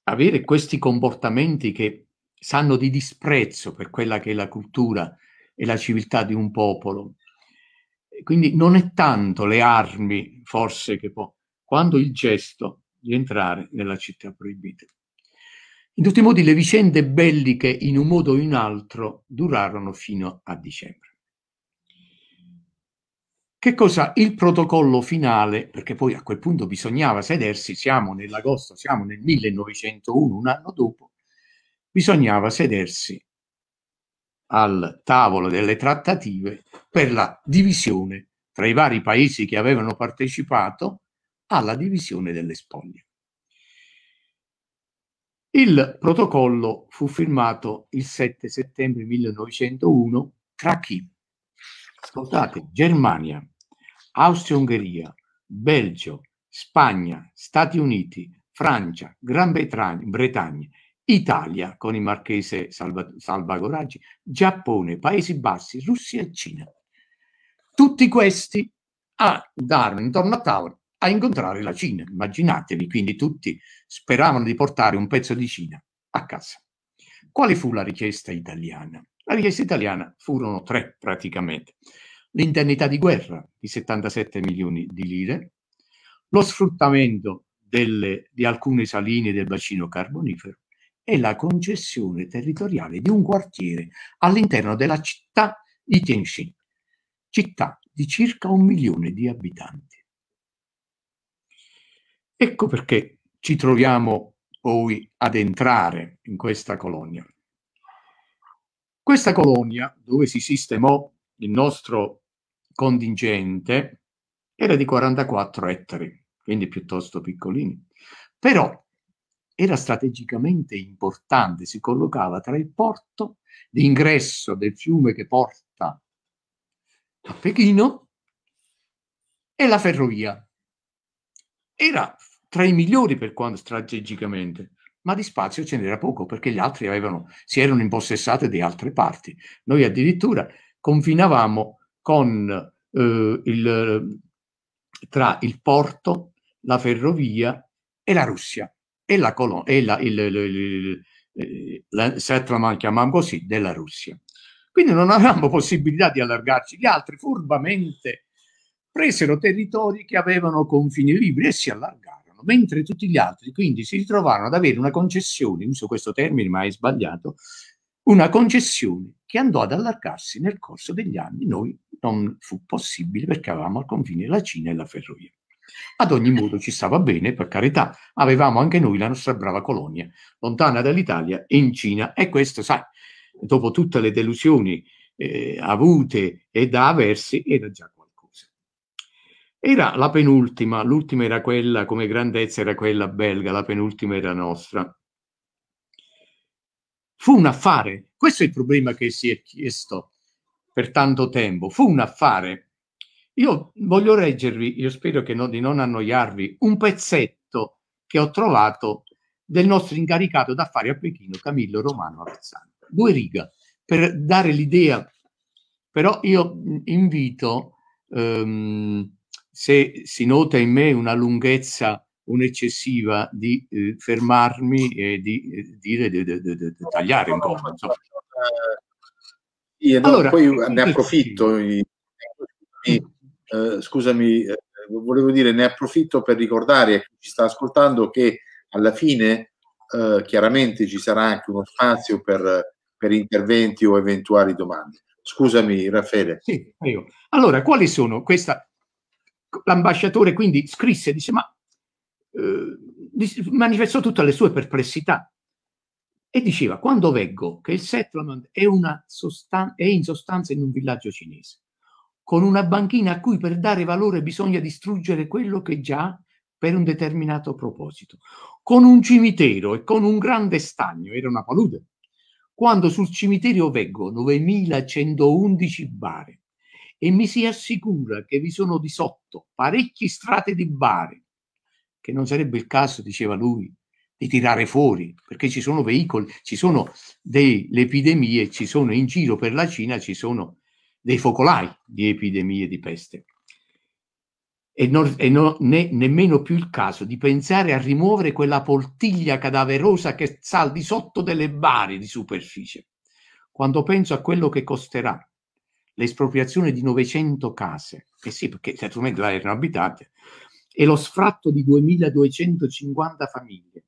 avere questi comportamenti che sanno di disprezzo per quella che è la cultura e la civiltà di un popolo. Quindi non è tanto le armi, forse, che può, quanto il gesto di entrare nella città proibita. In tutti i modi le vicende belliche in un modo o in un altro durarono fino a dicembre. Che cosa? Il protocollo finale, perché poi a quel punto bisognava sedersi, siamo nell'agosto, siamo nel 1901, un anno dopo, bisognava sedersi al tavolo delle trattative per la divisione tra i vari paesi che avevano partecipato alla divisione delle spoglie. Il protocollo fu firmato il 7 settembre 1901 tra chi? Ascoltate, Germania, Austria-Ungheria, Belgio, Spagna, Stati Uniti, Francia, Gran Bretagna, Bretagna Italia con il marchese Salva, Salvagoraggi, Giappone, Paesi Bassi, Russia e Cina. Tutti questi andarono intorno a tavola a incontrare la Cina. Immaginatevi, quindi tutti speravano di portare un pezzo di Cina a casa. Quale fu la richiesta italiana? La richiesta italiana furono tre praticamente. L'indennità di guerra di 77 milioni di lire, lo sfruttamento delle, di alcune saline del bacino carbonifero e la concessione territoriale di un quartiere all'interno della città di Tianjin, città di circa un milione di abitanti. Ecco perché ci troviamo poi ad entrare in questa colonia. Questa colonia, dove si sistemò il nostro contingente, era di 44 ettari, quindi piuttosto piccolini, però era strategicamente importante, si collocava tra il porto, d'ingresso del fiume che porta a Pechino e la ferrovia. Era tra i migliori per quanto strategicamente ma di spazio ce n'era poco perché gli altri avevano, si erano impossessati di altre parti. Noi addirittura confinavamo con, eh, il, tra il porto, la ferrovia e la Russia e la colonia, e la, il, il, il, il la Settleman, chiamiamo così, della Russia. Quindi non avevamo possibilità di allargarci. Gli altri furbamente presero territori che avevano confini liberi e si allargarono anno, mentre tutti gli altri quindi si ritrovarono ad avere una concessione, uso questo termine ma è sbagliato, una concessione che andò ad allargarsi nel corso degli anni, noi non fu possibile perché avevamo al confine la Cina e la ferrovia. Ad ogni modo ci stava bene, per carità, avevamo anche noi la nostra brava colonia, lontana dall'Italia e in Cina. E questo, sai, dopo tutte le delusioni eh, avute e da aversi, era già era la penultima, l'ultima era quella, come grandezza era quella belga, la penultima era nostra. Fu un affare, questo è il problema che si è chiesto per tanto tempo, fu un affare. Io voglio leggervi, io spero no, di non annoiarvi, un pezzetto che ho trovato del nostro incaricato d'affari a Pechino, Camillo Romano Avezzano. Due righe, per dare l'idea, però io invito... Um, se si nota in me una lunghezza un'eccessiva di eh, fermarmi e di eh, dire di, di, di, di, tagliare un po'. Insomma. Io, eh, allora, poi eh, ne approfitto, eh, eh, scusami, volevo dire, ne approfitto per ricordare a chi ci sta ascoltando che alla fine chiaramente ci sarà anche uno spazio per, per interventi o eventuali domande. Scusami, Raffaele. Sì, io. allora, quali sono questa? L'ambasciatore quindi scrisse, disse, ma eh, manifestò tutte le sue perplessità e diceva, quando leggo che il settlement è, sostan- è in sostanza in un villaggio cinese, con una banchina a cui per dare valore bisogna distruggere quello che già per un determinato proposito, con un cimitero e con un grande stagno, era una palude, quando sul cimitero veggo 9111 bare, e mi si assicura che vi sono di sotto parecchi strati di bari, che non sarebbe il caso, diceva lui, di tirare fuori, perché ci sono veicoli, ci sono delle epidemie, ci sono in giro per la Cina, ci sono dei focolai di epidemie di peste. E non è ne, nemmeno più il caso di pensare a rimuovere quella poltiglia cadaverosa che sta al di sotto delle bare di superficie. Quando penso a quello che costerà l'espropriazione di 900 case, che eh sì, perché naturalmente cioè, erano abitate, e lo sfratto di 2250 famiglie,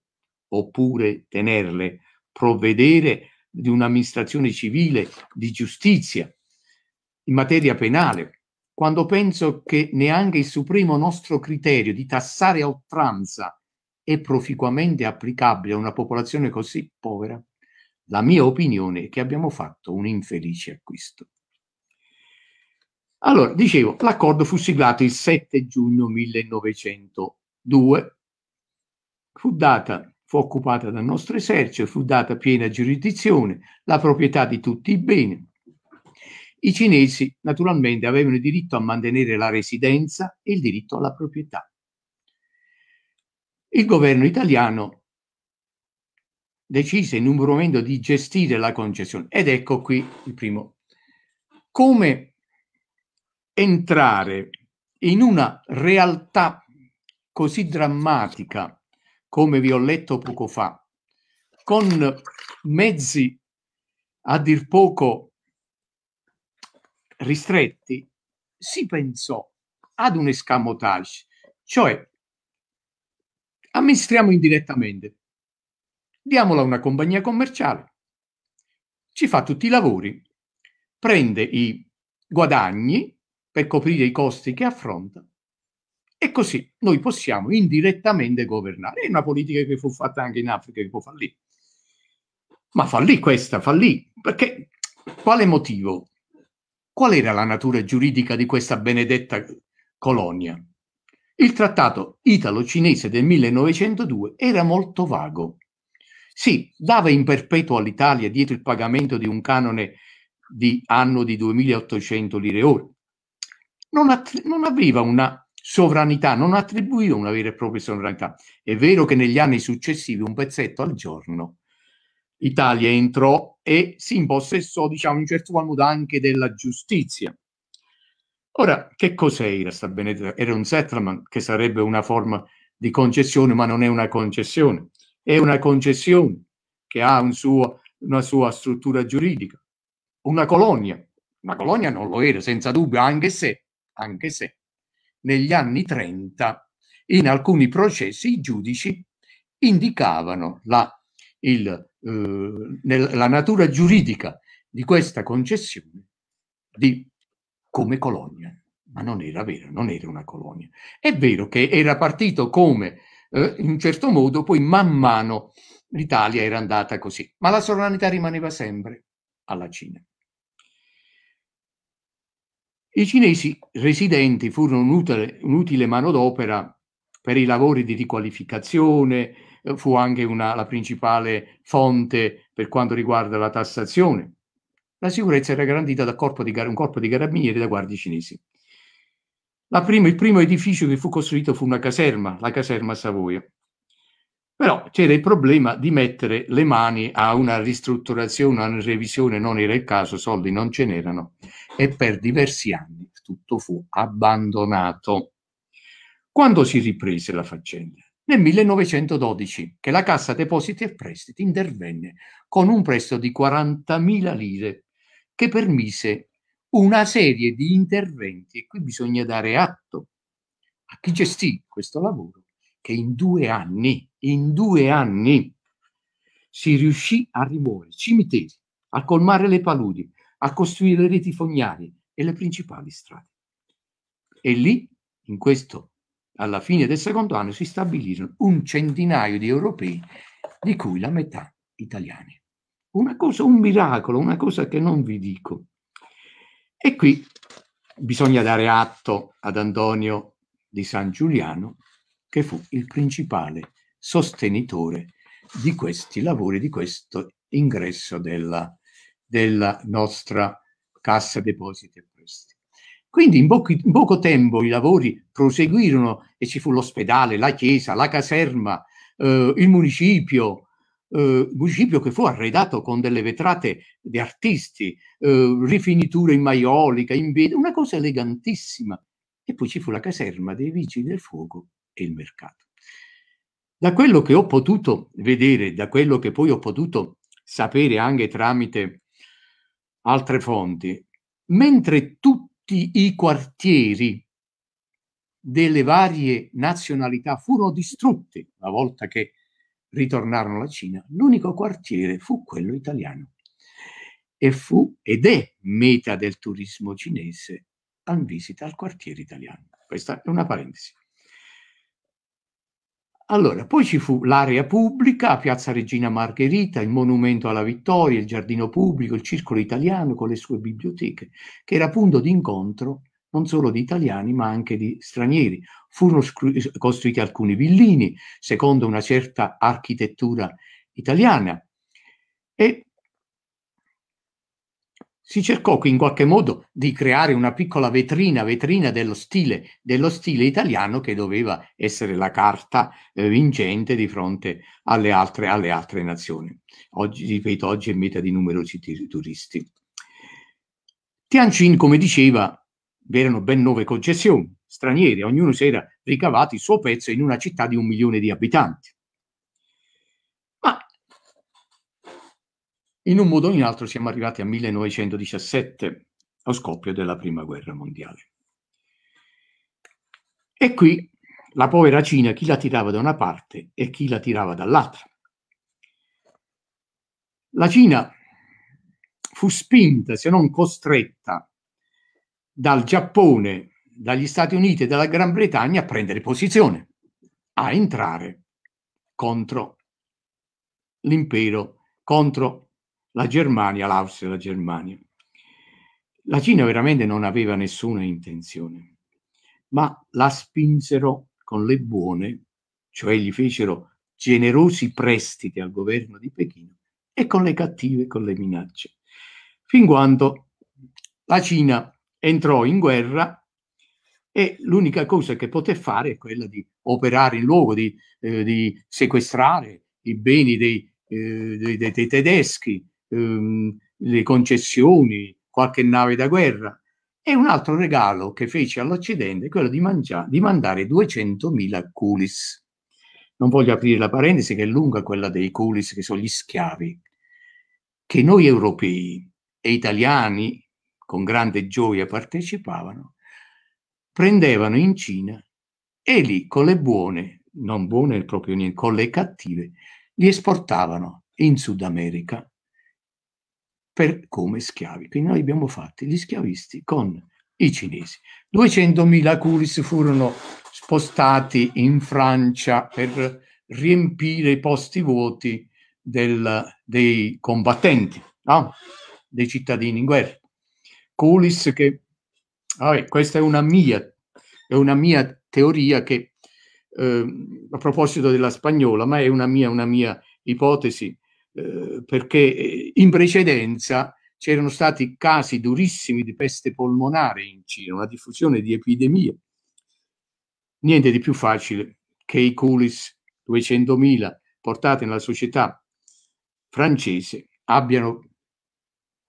oppure tenerle, provvedere di un'amministrazione civile, di giustizia, in materia penale, quando penso che neanche il supremo nostro criterio di tassare a oltranza è proficuamente applicabile a una popolazione così povera, la mia opinione è che abbiamo fatto un infelice acquisto. Allora, dicevo, l'accordo fu siglato il 7 giugno 1902, fu, data, fu occupata dal nostro esercito, fu data piena giurisdizione, la proprietà di tutti i beni. I cinesi naturalmente avevano il diritto a mantenere la residenza e il diritto alla proprietà. Il governo italiano decise in un momento di gestire la concessione ed ecco qui il primo. Come entrare in una realtà così drammatica come vi ho letto poco fa, con mezzi a dir poco ristretti, si pensò ad un escamotage, cioè amministriamo indirettamente, diamola a una compagnia commerciale, ci fa tutti i lavori, prende i guadagni per coprire i costi che affronta e così noi possiamo indirettamente governare. È una politica che fu fatta anche in Africa che può fallire. Ma fallì questa, fallì, perché quale motivo? Qual era la natura giuridica di questa benedetta colonia? Il trattato italo-cinese del 1902 era molto vago. Sì, dava in perpetuo all'Italia dietro il pagamento di un canone di anno di 2800 lire ore, non, att- non aveva una sovranità, non attribuiva una vera e propria sovranità. È vero che negli anni successivi, un pezzetto al giorno, Italia entrò e si impossessò, diciamo, in certo modo anche della giustizia. Ora, che cos'era sta benedetta? Era un settlement che sarebbe una forma di concessione, ma non è una concessione. È una concessione che ha un suo, una sua struttura giuridica. Una colonia. Una colonia non lo era, senza dubbio, anche se anche se negli anni 30 in alcuni processi i giudici indicavano la, il, eh, nel, la natura giuridica di questa concessione di, come colonia, ma non era vero, non era una colonia. È vero che era partito come eh, in un certo modo, poi man mano l'Italia era andata così, ma la sovranità rimaneva sempre alla Cina. I cinesi residenti furono un'utile, un'utile manodopera per i lavori di riqualificazione, eh, fu anche una, la principale fonte per quanto riguarda la tassazione. La sicurezza era garantita da corpo di, un corpo di carabinieri e da guardie cinesi. Prima, il primo edificio che fu costruito fu una caserma, la caserma Savoia però c'era il problema di mettere le mani a una ristrutturazione, a una revisione, non era il caso, soldi non ce n'erano e per diversi anni tutto fu abbandonato. Quando si riprese la faccenda? Nel 1912, che la Cassa Depositi e Prestiti intervenne con un prestito di 40.000 lire che permise una serie di interventi, e qui bisogna dare atto a chi gestì questo lavoro, che in due anni in due anni si riuscì a rimuovere cimiteri, a colmare le paludi, a costruire le reti fognarie e le principali strade. E lì, in questo, alla fine del secondo anno, si stabilirono un centinaio di europei, di cui la metà italiani. Una cosa, un miracolo, una cosa che non vi dico. E qui bisogna dare atto ad Antonio di San Giuliano, che fu il principale sostenitore di questi lavori, di questo ingresso della, della nostra cassa depositi e prestiti. Quindi in poco, in poco tempo i lavori proseguirono e ci fu l'ospedale, la chiesa, la caserma, eh, il municipio, eh, municipio che fu arredato con delle vetrate di artisti, eh, rifiniture in maiolica, in vetro, una cosa elegantissima. E poi ci fu la caserma dei vigili del fuoco e il mercato. Da quello che ho potuto vedere, da quello che poi ho potuto sapere anche tramite altre fonti, mentre tutti i quartieri delle varie nazionalità furono distrutti una volta che ritornarono alla Cina, l'unico quartiere fu quello italiano e fu ed è meta del turismo cinese al visita al quartiere italiano. Questa è una parentesi. Allora, poi ci fu l'area pubblica, Piazza Regina Margherita, il Monumento alla Vittoria, il Giardino Pubblico, il Circolo Italiano con le sue biblioteche, che era punto d'incontro non solo di italiani ma anche di stranieri. Furono scru- eh, costruiti alcuni villini secondo una certa architettura italiana e si cercò in qualche modo di creare una piccola vetrina, vetrina dello stile, dello stile italiano che doveva essere la carta eh, vincente di fronte alle altre, alle altre, nazioni. Oggi, ripeto, oggi è meta di numerosi turisti. Tianjin, come diceva, vi erano ben nove concessioni straniere, ognuno si era ricavato il suo pezzo in una città di un milione di abitanti. In un modo o in un altro siamo arrivati al 1917, allo scoppio della Prima Guerra Mondiale. E qui la povera Cina chi la tirava da una parte e chi la tirava dall'altra. La Cina fu spinta, se non costretta, dal Giappone, dagli Stati Uniti e dalla Gran Bretagna a prendere posizione, a entrare contro l'impero, contro la Germania, l'Austria, la Germania. La Cina veramente non aveva nessuna intenzione, ma la spinsero con le buone, cioè gli fecero generosi prestiti al governo di Pechino e con le cattive, con le minacce, fin quando la Cina entrò in guerra e l'unica cosa che poté fare è quella di operare in luogo, di, eh, di sequestrare i beni dei, eh, dei, dei tedeschi, ehm, le concessioni, qualche nave da guerra. E un altro regalo che fece all'Occidente è quello di, mangiare, di mandare 200.000 culis. Non voglio aprire la parentesi che è lunga quella dei culis, che sono gli schiavi, che noi europei e italiani con grande gioia partecipavano, prendevano in Cina e lì con le buone, non buone proprio niente, con le cattive, li esportavano in Sud America per, come schiavi. Quindi noi abbiamo fatto gli schiavisti con i cinesi. 200.000 curis furono spostati in Francia per riempire i posti vuoti del, dei combattenti, no? dei cittadini in guerra. Culis che, vabbè, questa è una mia, è una mia teoria che eh, a proposito della spagnola, ma è una mia, una mia ipotesi eh, perché eh, in precedenza c'erano stati casi durissimi di peste polmonare in Cina, una diffusione di epidemie. Niente di più facile che i culis 200.000 portati nella società francese abbiano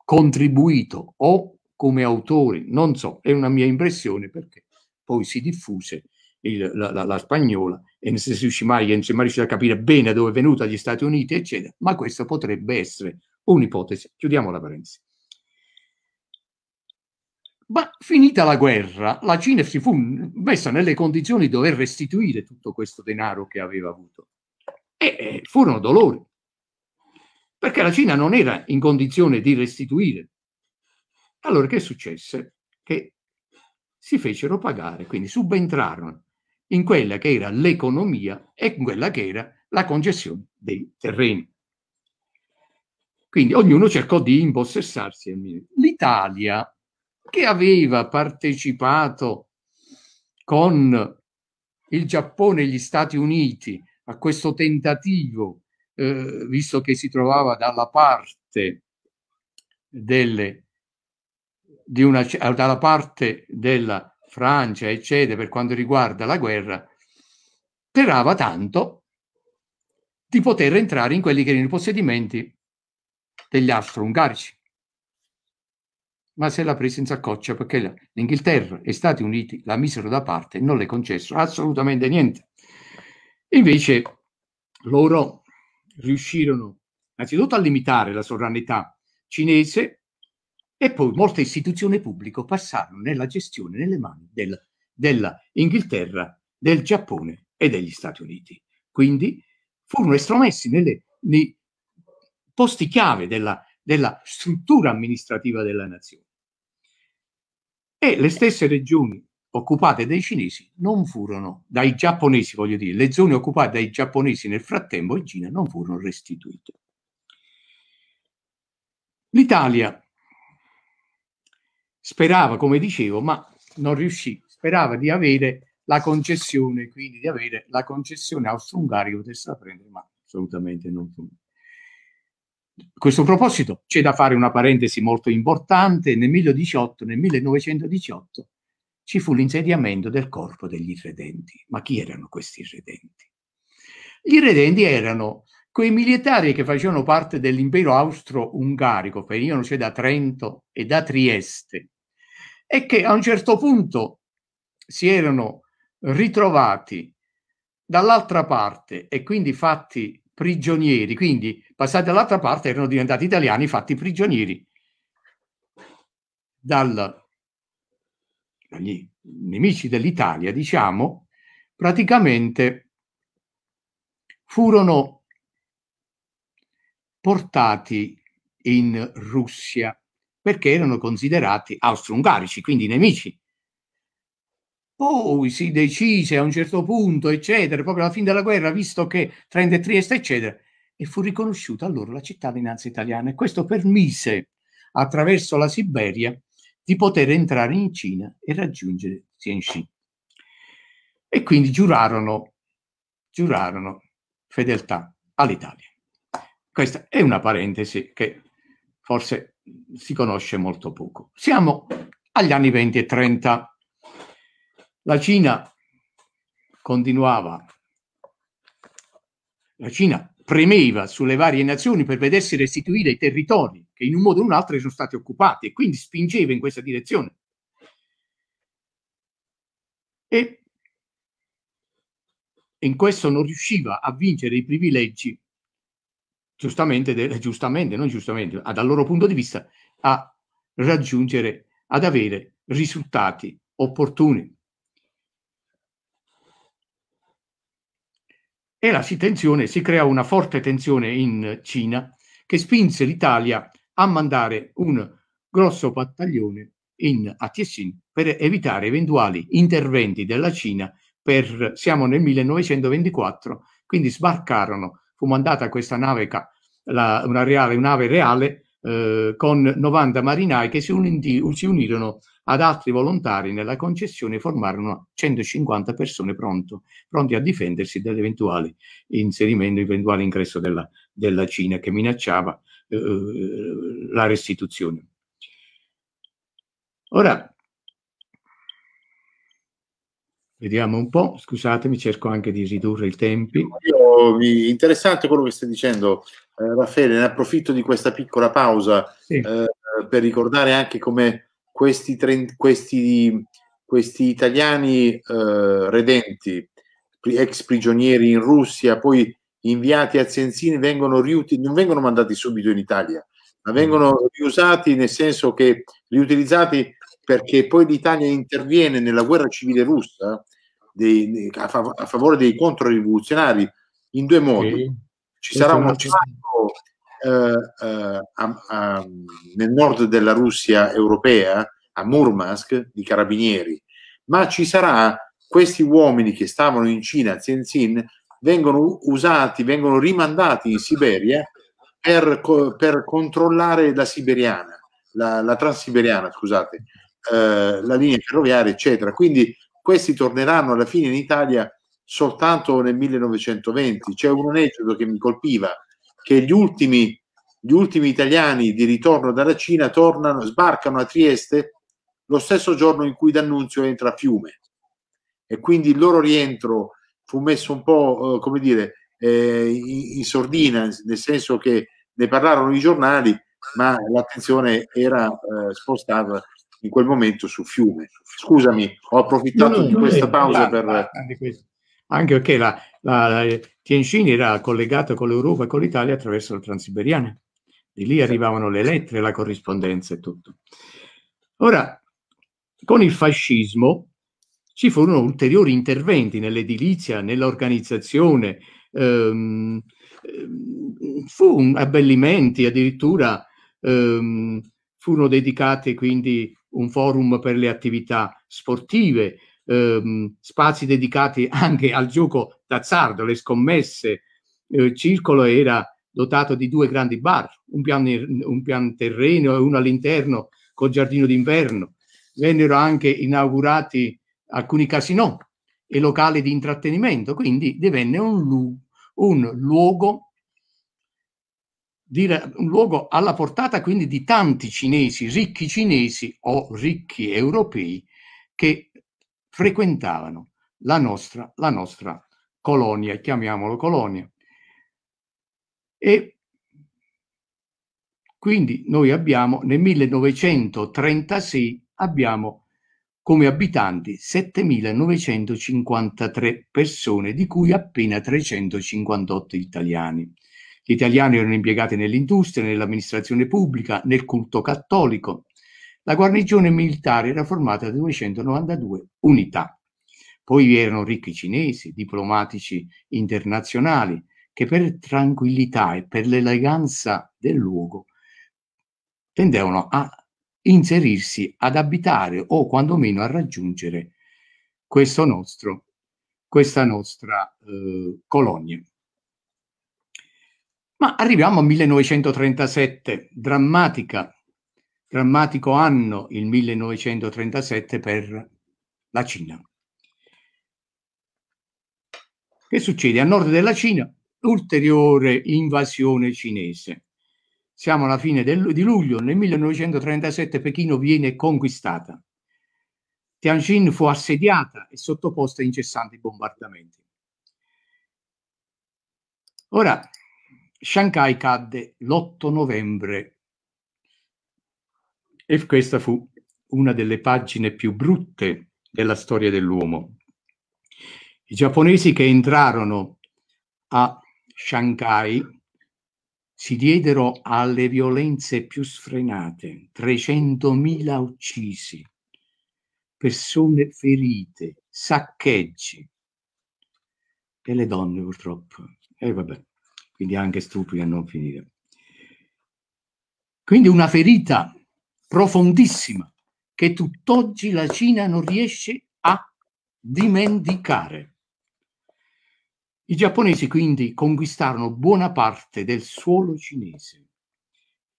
contribuito o come autori, non so, è una mia impressione perché poi si diffuse il, la, la, la, spagnola e non si riuscì mai, non si è mai riuscito a capire bene dove è venuta gli Stati Uniti, eccetera, ma questa potrebbe essere un'ipotesi. Chiudiamo la parentesi. Ma finita la guerra, la Cina si fu messa nelle condizioni di dover restituire tutto questo denaro che aveva avuto. E eh, furono dolori, perché la Cina non era in condizione di restituire. Allora che successe? Che si fecero pagare, quindi subentrarono in quella che era l'economia e in quella che era la concessione dei terreni. Quindi ognuno cercò di impossessarsi. L'Italia, che aveva partecipato con il Giappone e gli Stati Uniti a questo tentativo, eh, visto che si trovava dalla parte, delle, una, dalla parte della Francia, eccetera, per quanto riguarda la guerra, sperava tanto di poter entrare in quelli che erano i possedimenti degli austro-ungarici. Ma se la presa in saccoccia perché l'Inghilterra e gli Stati Uniti la misero da parte non le concessero assolutamente niente. Invece loro riuscirono innanzitutto a limitare la sovranità cinese e poi molte istituzioni pubbliche passarono nella gestione nelle mani del, dell'Inghilterra, del Giappone e degli Stati Uniti. Quindi furono estromessi nelle, nei posti chiave della, della struttura amministrativa della nazione. E le stesse regioni occupate dai cinesi non furono, dai giapponesi voglio dire, le zone occupate dai giapponesi nel frattempo in Cina non furono restituite. L'Italia Sperava, come dicevo, ma non riuscì. Sperava di avere la concessione, quindi di avere la concessione austro-ungarica che potesse prendere, ma assolutamente non fu. A questo proposito c'è da fare una parentesi molto importante. Nel, 18, nel 1918 ci fu l'insediamento del corpo degli irredenti. Ma chi erano questi irredenti? Gli irredenti erano quei militari che facevano parte dell'impero austro-ungarico, venivano cioè da Trento e da Trieste, e che a un certo punto si erano ritrovati dall'altra parte e quindi fatti prigionieri, quindi passati dall'altra parte erano diventati italiani fatti prigionieri dal, dagli nemici dell'Italia, diciamo, praticamente furono portati in Russia perché erano considerati austro-ungarici, quindi nemici. Poi si decise a un certo punto, eccetera, proprio alla fine della guerra, visto che Trento e Trieste, eccetera, e fu riconosciuta allora la cittadinanza italiana e questo permise attraverso la Siberia di poter entrare in Cina e raggiungere Tianjin. E quindi giurarono, giurarono fedeltà all'Italia. Questa è una parentesi che forse si conosce molto poco. Siamo agli anni 20 e 30. La Cina continuava, la Cina premeva sulle varie nazioni per vedersi restituire i territori che in un modo o in un altro sono stati occupati e quindi spingeva in questa direzione. E in questo non riusciva a vincere i privilegi giustamente, de, giustamente, non giustamente, dal loro punto di vista, a raggiungere, ad avere risultati opportuni. E la si, tensione, si creò una forte tensione in Cina che spinse l'Italia a mandare un grosso battaglione in, a Tiessin per evitare eventuali interventi della Cina per, siamo nel 1924, quindi sbarcarono comandata questa nave, la, una reale, nave reale eh, con 90 marinai che si, unì, si unirono ad altri volontari nella concessione formarono 150 persone pronto, pronti a difendersi dall'eventuale inserimento, eventuale ingresso della, della Cina che minacciava eh, eh la restituzione. Ora, Vediamo un po', scusatemi, cerco anche di ridurre i tempi. Io, interessante quello che stai dicendo, eh, Raffaele, ne approfitto di questa piccola pausa sì. eh, per ricordare anche come questi, questi, questi italiani eh, redenti, ex prigionieri in Russia, poi inviati a Zenzini, vengono riuti- non vengono mandati subito in Italia, ma vengono mm. riusati nel senso che riutilizzati perché poi l'Italia interviene nella guerra civile russa dei, a, fav- a, favore dei controrivoluzionari in due modi. Okay. Ci sarà un attacco eh, eh, nel nord della Russia europea, a Murmansk, di carabinieri, ma ci sarà questi uomini che stavano in Cina, a Tianjin, vengono usati, vengono rimandati in Siberia per, per controllare la siberiana, la, la transiberiana, scusate, eh, la linea ferroviaria, eccetera. Quindi questi torneranno alla fine in Italia soltanto nel 1920. C'è un aneddoto che mi colpiva, che gli ultimi, gli ultimi italiani di ritorno dalla Cina tornano, sbarcano a Trieste lo stesso giorno in cui D'Annunzio entra a Fiume. E quindi il loro rientro fu messo un po', eh, come dire, eh, in, in sordina, nel senso che ne parlarono i giornali, ma l'attenzione era eh, spostata in quel momento su Fiume. Scusami, ho approfittato no, no, di questa eh, pausa per... Anche perché la, la, la Tianjin era collegata con l'Europa e con l'Italia attraverso la Transiberiana. Di lì arrivavano le lettere, la corrispondenza e tutto. Ora, con il fascismo ci furono ulteriori interventi nell'edilizia, nell'organizzazione, ehm, ehm fu un abbellimenti addirittura, ehm, furono dedicate quindi un forum per le attività sportive, ehm, spazi dedicati anche al gioco d'azzardo, le scommesse. Il eh, circolo era dotato di due grandi bar, un piano, er, un pian terreno e uno all'interno con giardino d'inverno. Vennero anche inaugurati alcuni casinò e locali di intrattenimento, quindi divenne un, lu- un luogo dire un luogo alla portata quindi di tanti cinesi, ricchi cinesi o ricchi europei che frequentavano la nostra, la nostra colonia, chiamiamolo colonia. E quindi noi abbiamo nel 1936 abbiamo come abitanti 7.953 persone, di cui appena 358 italiani. Gli italiani erano impiegati nell'industria, nell'amministrazione pubblica, nel culto cattolico. La guarnigione militare era formata da 292 unità. Poi vi erano ricchi cinesi, diplomatici internazionali, che per tranquillità e per l'eleganza del luogo tendevano a inserirsi, ad abitare o quantomeno a raggiungere questo nostro, questa nostra eh, colonia. Ma arriviamo al 1937, drammatica, drammatico anno il 1937 per la Cina. Che succede? A nord della Cina, ulteriore invasione cinese. Siamo alla fine del, di luglio, nel 1937 Pechino viene conquistata. Tianjin fu assediata e sottoposta a incessanti bombardamenti. Ora, Shanghai cadde l'8 novembre e questa fu una delle pagine più brutte della storia dell'uomo. I giapponesi che entrarono a Shanghai si diedero alle violenze più sfrenate, 300.000 uccisi, persone ferite, saccheggi e le donne purtroppo. E eh, vabbè quindi anche stupidi a non finire. Quindi una ferita profondissima che tutt'oggi la Cina non riesce a dimenticare. I giapponesi quindi conquistarono buona parte del suolo cinese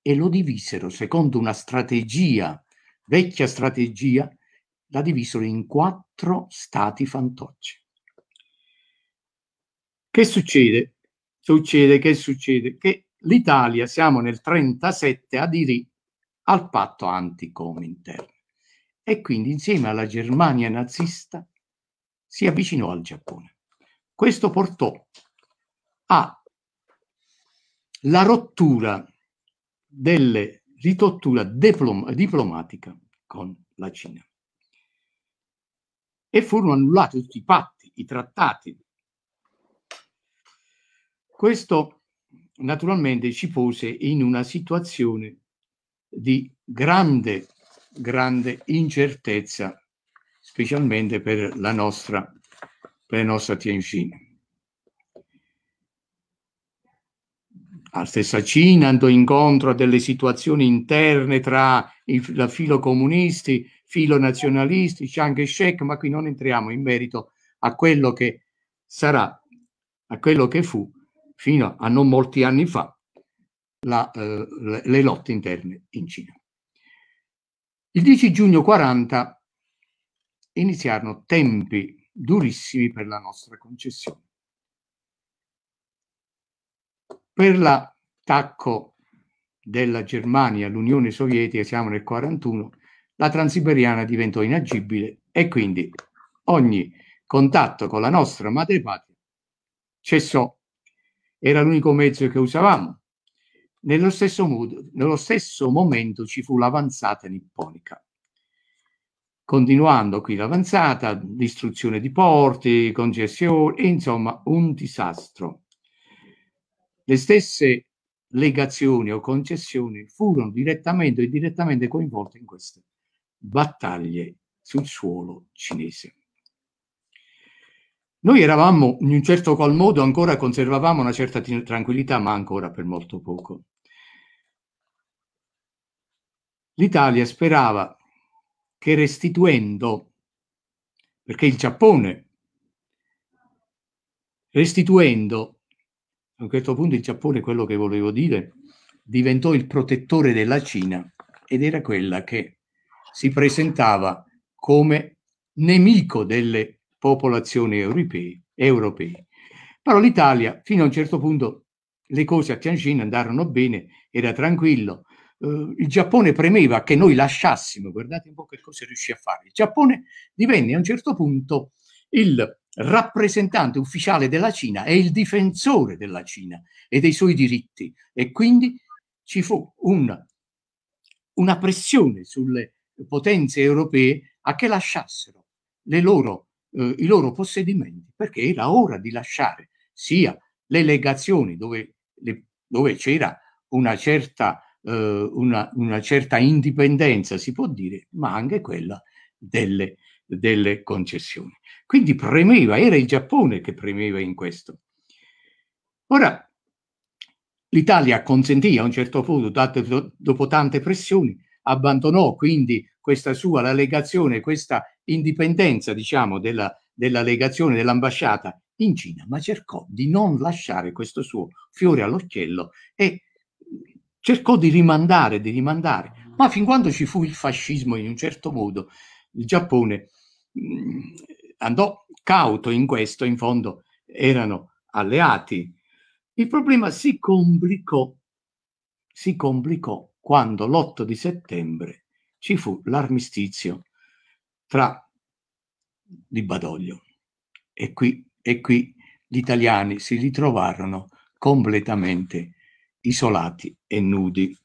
e lo divisero secondo una strategia, vecchia strategia, la divisero in quattro stati fantocci. Che succede? succede che succede? Che l'Italia, siamo nel 37, aderì al patto anti-Comintern e quindi insieme alla Germania nazista si avvicinò al Giappone. Questo portò alla rottura delle ritottura diplom- diplomatica con la Cina. E furono annullati tutti i patti, i trattati questo naturalmente ci pose in una situazione di grande, grande incertezza, specialmente per la nostra, per la nostra Tianjin. La stessa Cina andò incontro a delle situazioni interne tra il, filo comunisti, filo nazionalisti, Chiang Kai-shek, ma qui non entriamo in merito a quello che sarà, a quello che fu fino a non molti anni fa la, eh, le lotte interne in Cina. Il 10 giugno 40 iniziarono tempi durissimi per la nostra concessione. Per l'attacco della Germania all'Unione Sovietica, siamo nel 41, la Transiberiana diventò inagibile e quindi ogni contatto con la nostra madrepatria cessò era l'unico mezzo che usavamo. Nello stesso, modo, nello stesso momento ci fu l'avanzata nipponica. Continuando qui l'avanzata, distruzione di porti, concessioni, insomma un disastro. Le stesse legazioni o concessioni furono direttamente o indirettamente coinvolte in queste battaglie sul suolo cinese. Noi eravamo in un certo qual modo ancora conservavamo una certa tranquillità, ma ancora per molto poco. L'Italia sperava che restituendo, perché il Giappone, restituendo, a un certo punto il Giappone, quello che volevo dire, diventò il protettore della Cina ed era quella che si presentava come nemico delle popolazioni europee. europee. Però l'Italia, fino a un certo punto, le cose a Tianjin andarono bene, era tranquillo. Uh, il Giappone premeva che noi lasciassimo, guardate un po' che cosa riuscì a fare. Il Giappone divenne a un certo punto il rappresentante ufficiale della Cina e il difensore della Cina e dei suoi diritti e quindi ci fu una, una pressione sulle potenze europee a che lasciassero le loro eh, i loro possedimenti, perché era ora di lasciare sia le legazioni dove, le, dove c'era una certa, eh, una, una certa, indipendenza, si può dire, ma anche quella delle, delle concessioni. Quindi premeva, era il Giappone che premeva in questo. Ora, l'Italia consentì a un certo punto, dopo tante pressioni, abbandonò quindi questa sua la legazione, questa indipendenza diciamo, della, della legazione dell'ambasciata in Cina, ma cercò di non lasciare questo suo fiore all'occhiello e cercò di rimandare, di rimandare. Ah. Ma fin quando ci fu il fascismo, in un certo modo, il Giappone mh, mm, andò cauto in questo, in fondo erano alleati. Il problema si complicò, si complicò quando l'8 di settembre ci fu l'armistizio fra di Badoglio. E qui, e qui gli italiani si ritrovarono completamente isolati e nudi.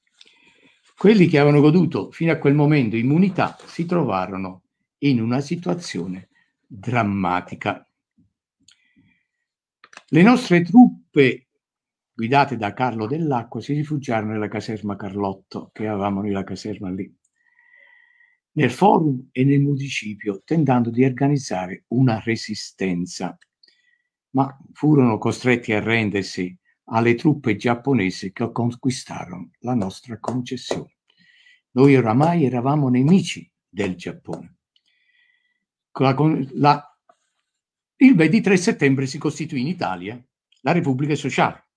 Quelli che avevano goduto fino a quel momento immunità si trovarono in una situazione drammatica. Le nostre truppe, guidate da Carlo Dell'Acqua, si rifugiarono nella caserma Carlotto, che avevamo nella caserma lì nel forum e nel municipio tentando di organizzare una resistenza, ma furono costretti a rendersi alle truppe giapponesi che conquistarono la nostra concessione. Noi oramai eravamo nemici del Giappone. La, la, il 23 settembre si costituì in Italia la Repubblica Sociale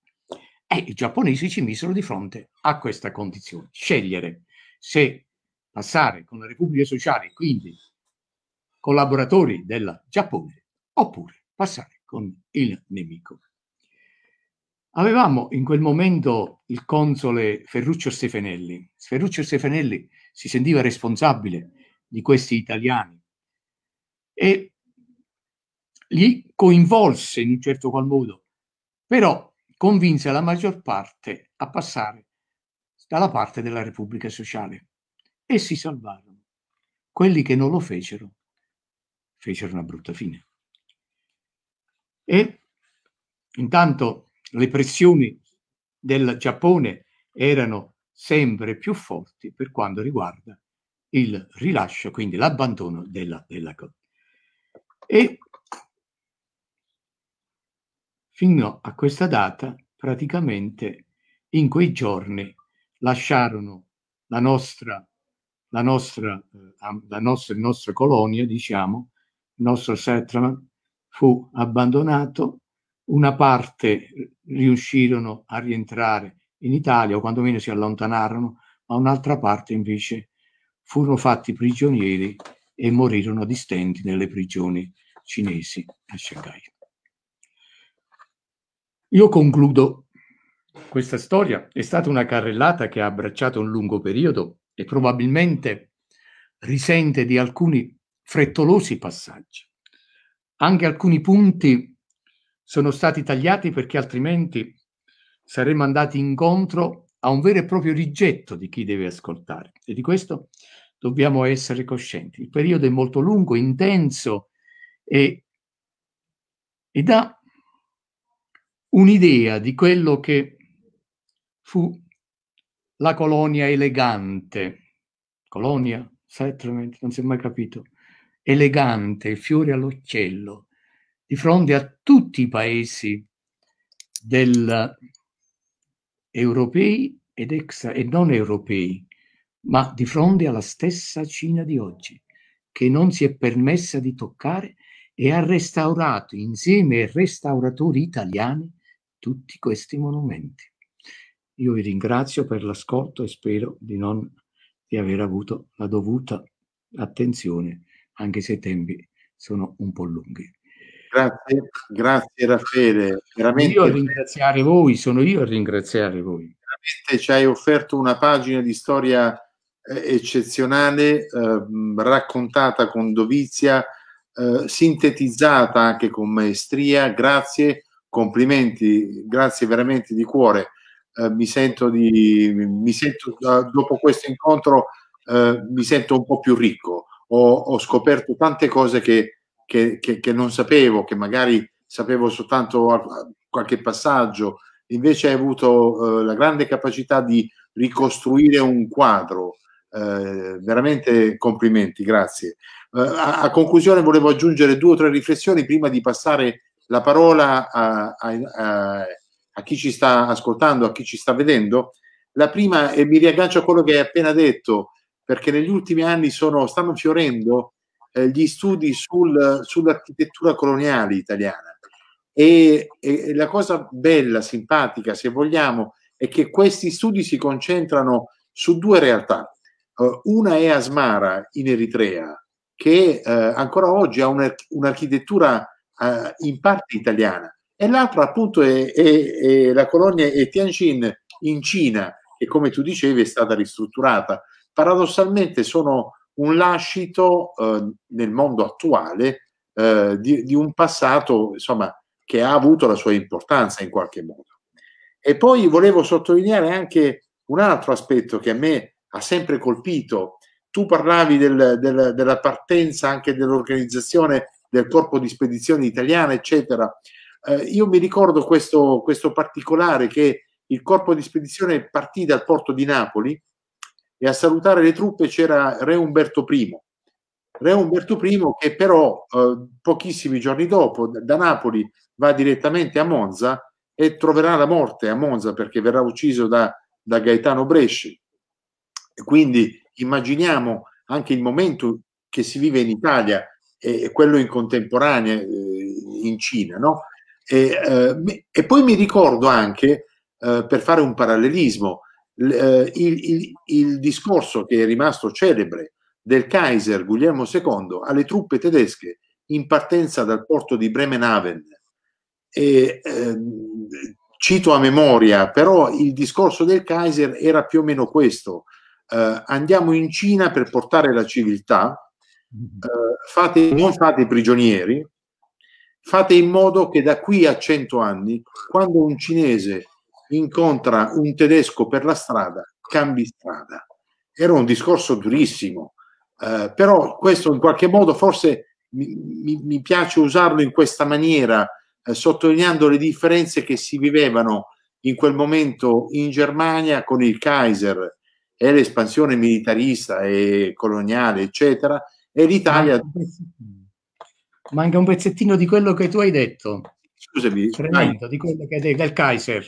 e i giapponesi ci misero di fronte a questa condizione, scegliere se passare con le repubbliche sociali, quindi collaboratori del Giappone, oppure passare con il nemico. Avevamo in quel momento il console Ferruccio Stefanelli. Ferruccio Stefanelli si sentiva responsabile di questi italiani e li coinvolse in un certo qual modo, però convinse la maggior parte a passare dalla parte della Repubblica Sociale e si salvarono. Quelli che non lo fecero, fecero una brutta fine. E intanto le pressioni del Giappone erano sempre più forti per quanto riguarda il rilascio, quindi l'abbandono della, della cosa. E fino a questa data, praticamente in quei giorni, lasciarono la nostra la nostra, eh, la nostra, la nostra colonia, diciamo, il nostro settlement fu abbandonato, una parte riuscirono a rientrare in Italia o quantomeno si allontanarono, ma un'altra parte invece furono fatti prigionieri e morirono di stenti nelle prigioni cinesi a Shanghai. Io concludo. Questa storia è stata una carrellata che ha abbracciato un lungo periodo e probabilmente risente di alcuni frettolosi passaggi. Anche alcuni punti sono stati tagliati perché altrimenti saremmo andati incontro a un vero e proprio rigetto di chi deve ascoltare e di questo dobbiamo essere coscienti. Il periodo è molto lungo, intenso e, e dà un'idea di quello che fu la colonia elegante, colonia, settlement, non si è mai capito, elegante, fiore all'occhiello, di fronte a tutti i paesi del, europei ed extra e non europei, ma di fronte alla stessa Cina di oggi, che non si è permessa di toccare e ha restaurato insieme ai restauratori italiani tutti questi monumenti. Io vi ringrazio per l'ascolto e spero di, non, di aver avuto la dovuta attenzione, anche se i tempi sono un po' lunghi. Grazie, grazie Raffaele. Veramente, io a ringraziare voi, sono io a ringraziare voi. Veramente ci hai offerto una pagina di storia eh, eccezionale, eh, raccontata con dovizia, eh, sintetizzata anche con maestria. Grazie, complimenti, grazie veramente di cuore eh, mi sento, di, mi sento dopo questo incontro eh, mi sento un po' più ricco, ho, ho scoperto tante cose che, che, che, che, non sapevo, che magari sapevo soltanto qualche passaggio, invece hai avuto eh, la grande capacità di ricostruire un quadro. Eh, veramente complimenti, grazie. Eh, a, a, conclusione volevo aggiungere due o tre riflessioni prima di passare la parola a, a, a a chi ci sta ascoltando, a chi ci sta vedendo. La prima, e mi riaggancio a quello che hai appena detto, perché negli ultimi anni sono, stanno fiorendo eh, gli studi sul, sull'architettura coloniale italiana. E, e, la cosa bella, simpatica, se vogliamo, è che questi studi si concentrano su due realtà. Uh, una è Asmara in Eritrea, che uh, ancora oggi ha un'architettura uh, in parte italiana, e l'altra appunto è, è, è la colonia è Tianjin in Cina, che come tu dicevi è stata ristrutturata. Paradossalmente sono un lascito eh, nel mondo attuale eh, di, di, un passato insomma, che ha avuto la sua importanza in qualche modo. E poi volevo sottolineare anche un altro aspetto che a me ha sempre colpito. Tu parlavi del, del, della partenza anche dell'organizzazione del corpo di spedizione italiana, eccetera. Eh, io mi ricordo questo, questo, particolare che il corpo di spedizione partì dal porto di Napoli e a salutare le truppe c'era Re Umberto I. Re Umberto I che però eh, pochissimi giorni dopo da Napoli va direttamente a Monza e troverà la morte a Monza perché verrà ucciso da, da Gaetano Bresci. Quindi immaginiamo anche il momento che si vive in Italia e quello in contemporanea eh, in Cina, no? E, eh, e poi mi ricordo anche, eh, per fare un parallelismo, eh, il, il, il, discorso che è rimasto celebre del Kaiser Guglielmo II alle truppe tedesche in partenza dal porto di Bremenhaven. E, ehm, cito a memoria, però il discorso del Kaiser era più o meno questo. Eh, andiamo in Cina per portare la civiltà, mm-hmm. eh, fate, non fate prigionieri, fate in modo che da qui a cento anni, quando un cinese incontra un tedesco per la strada, cambi strada. Era un discorso durissimo, eh, però questo in qualche modo forse mi, mi, mi piace usarlo in questa maniera, eh, sottolineando le differenze che si vivevano in quel momento in Germania con il Kaiser e l'espansione militarista e coloniale, eccetera, e l'Italia manca un pezzettino di quello che tu hai detto. Scusami. Tremendo, di quello che hai detto, del Kaiser,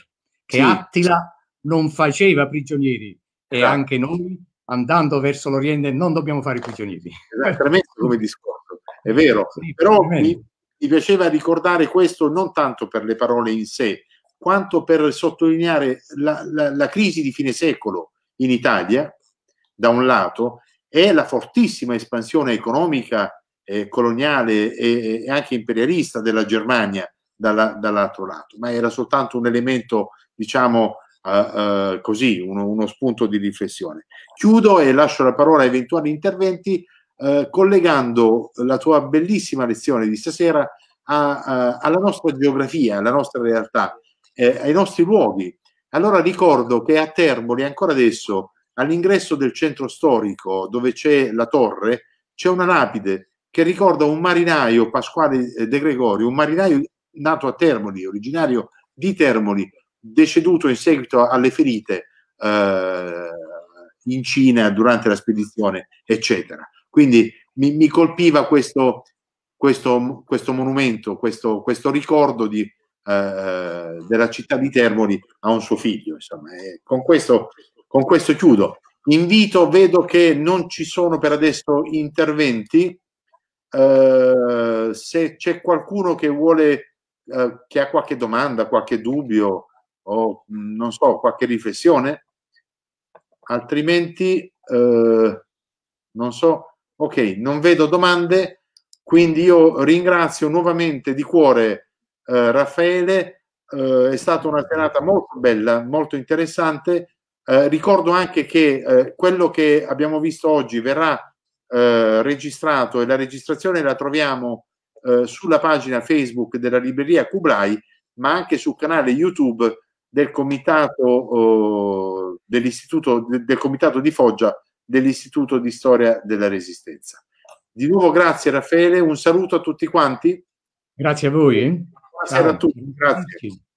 che sì. Attila non faceva prigionieri e esatto. anche noi andando verso l'Oriente non dobbiamo fare prigionieri. Esattamente come discorso, è vero, sì, però mi, mi piaceva ricordare questo non tanto per le parole in sé, quanto per sottolineare la, la, la, crisi di fine secolo in Italia, da un lato, e la fortissima espansione economica eh, coloniale e, e, anche imperialista della Germania dalla, dall'altro lato, ma era soltanto un elemento, diciamo, eh, eh così, uno, uno, spunto di riflessione. Chiudo e lascio la parola a eventuali interventi eh, collegando la tua bellissima lezione di stasera a, a, alla nostra geografia, alla nostra realtà, eh, ai nostri luoghi. Allora ricordo che a Termoli, ancora adesso, all'ingresso del centro storico dove c'è la torre, c'è una lapide che ricorda un marinaio, Pasquale eh, De Gregorio, un marinaio nato a Termoli, originario di Termoli, deceduto in seguito alle ferite eh, in Cina durante la spedizione, eccetera. Quindi mi, mi colpiva questo, questo, questo monumento, questo, questo ricordo di, eh, della città di Termoli a un suo figlio. Insomma. Con, questo, con questo chiudo. Invito, vedo che non ci sono per adesso interventi. Eh, se c'è qualcuno che vuole, uh, che ha qualche domanda, qualche dubbio o mm, non so, qualche riflessione, altrimenti uh, non so. Ok, non vedo domande, quindi io ringrazio nuovamente di cuore Raffaele. è stata una serata molto bella, molto interessante. ricordo anche che quello che abbiamo visto oggi verrà eh, registrato e la registrazione la troviamo eh, sulla pagina Facebook della libreria Kublai, ma anche sul canale YouTube del comitato, eh, dell'istituto, del comitato di Foggia dell'Istituto di Storia della Resistenza. Di nuovo grazie Raffaele, un saluto a tutti quanti. Grazie a voi. Buonasera a tutti, grazie.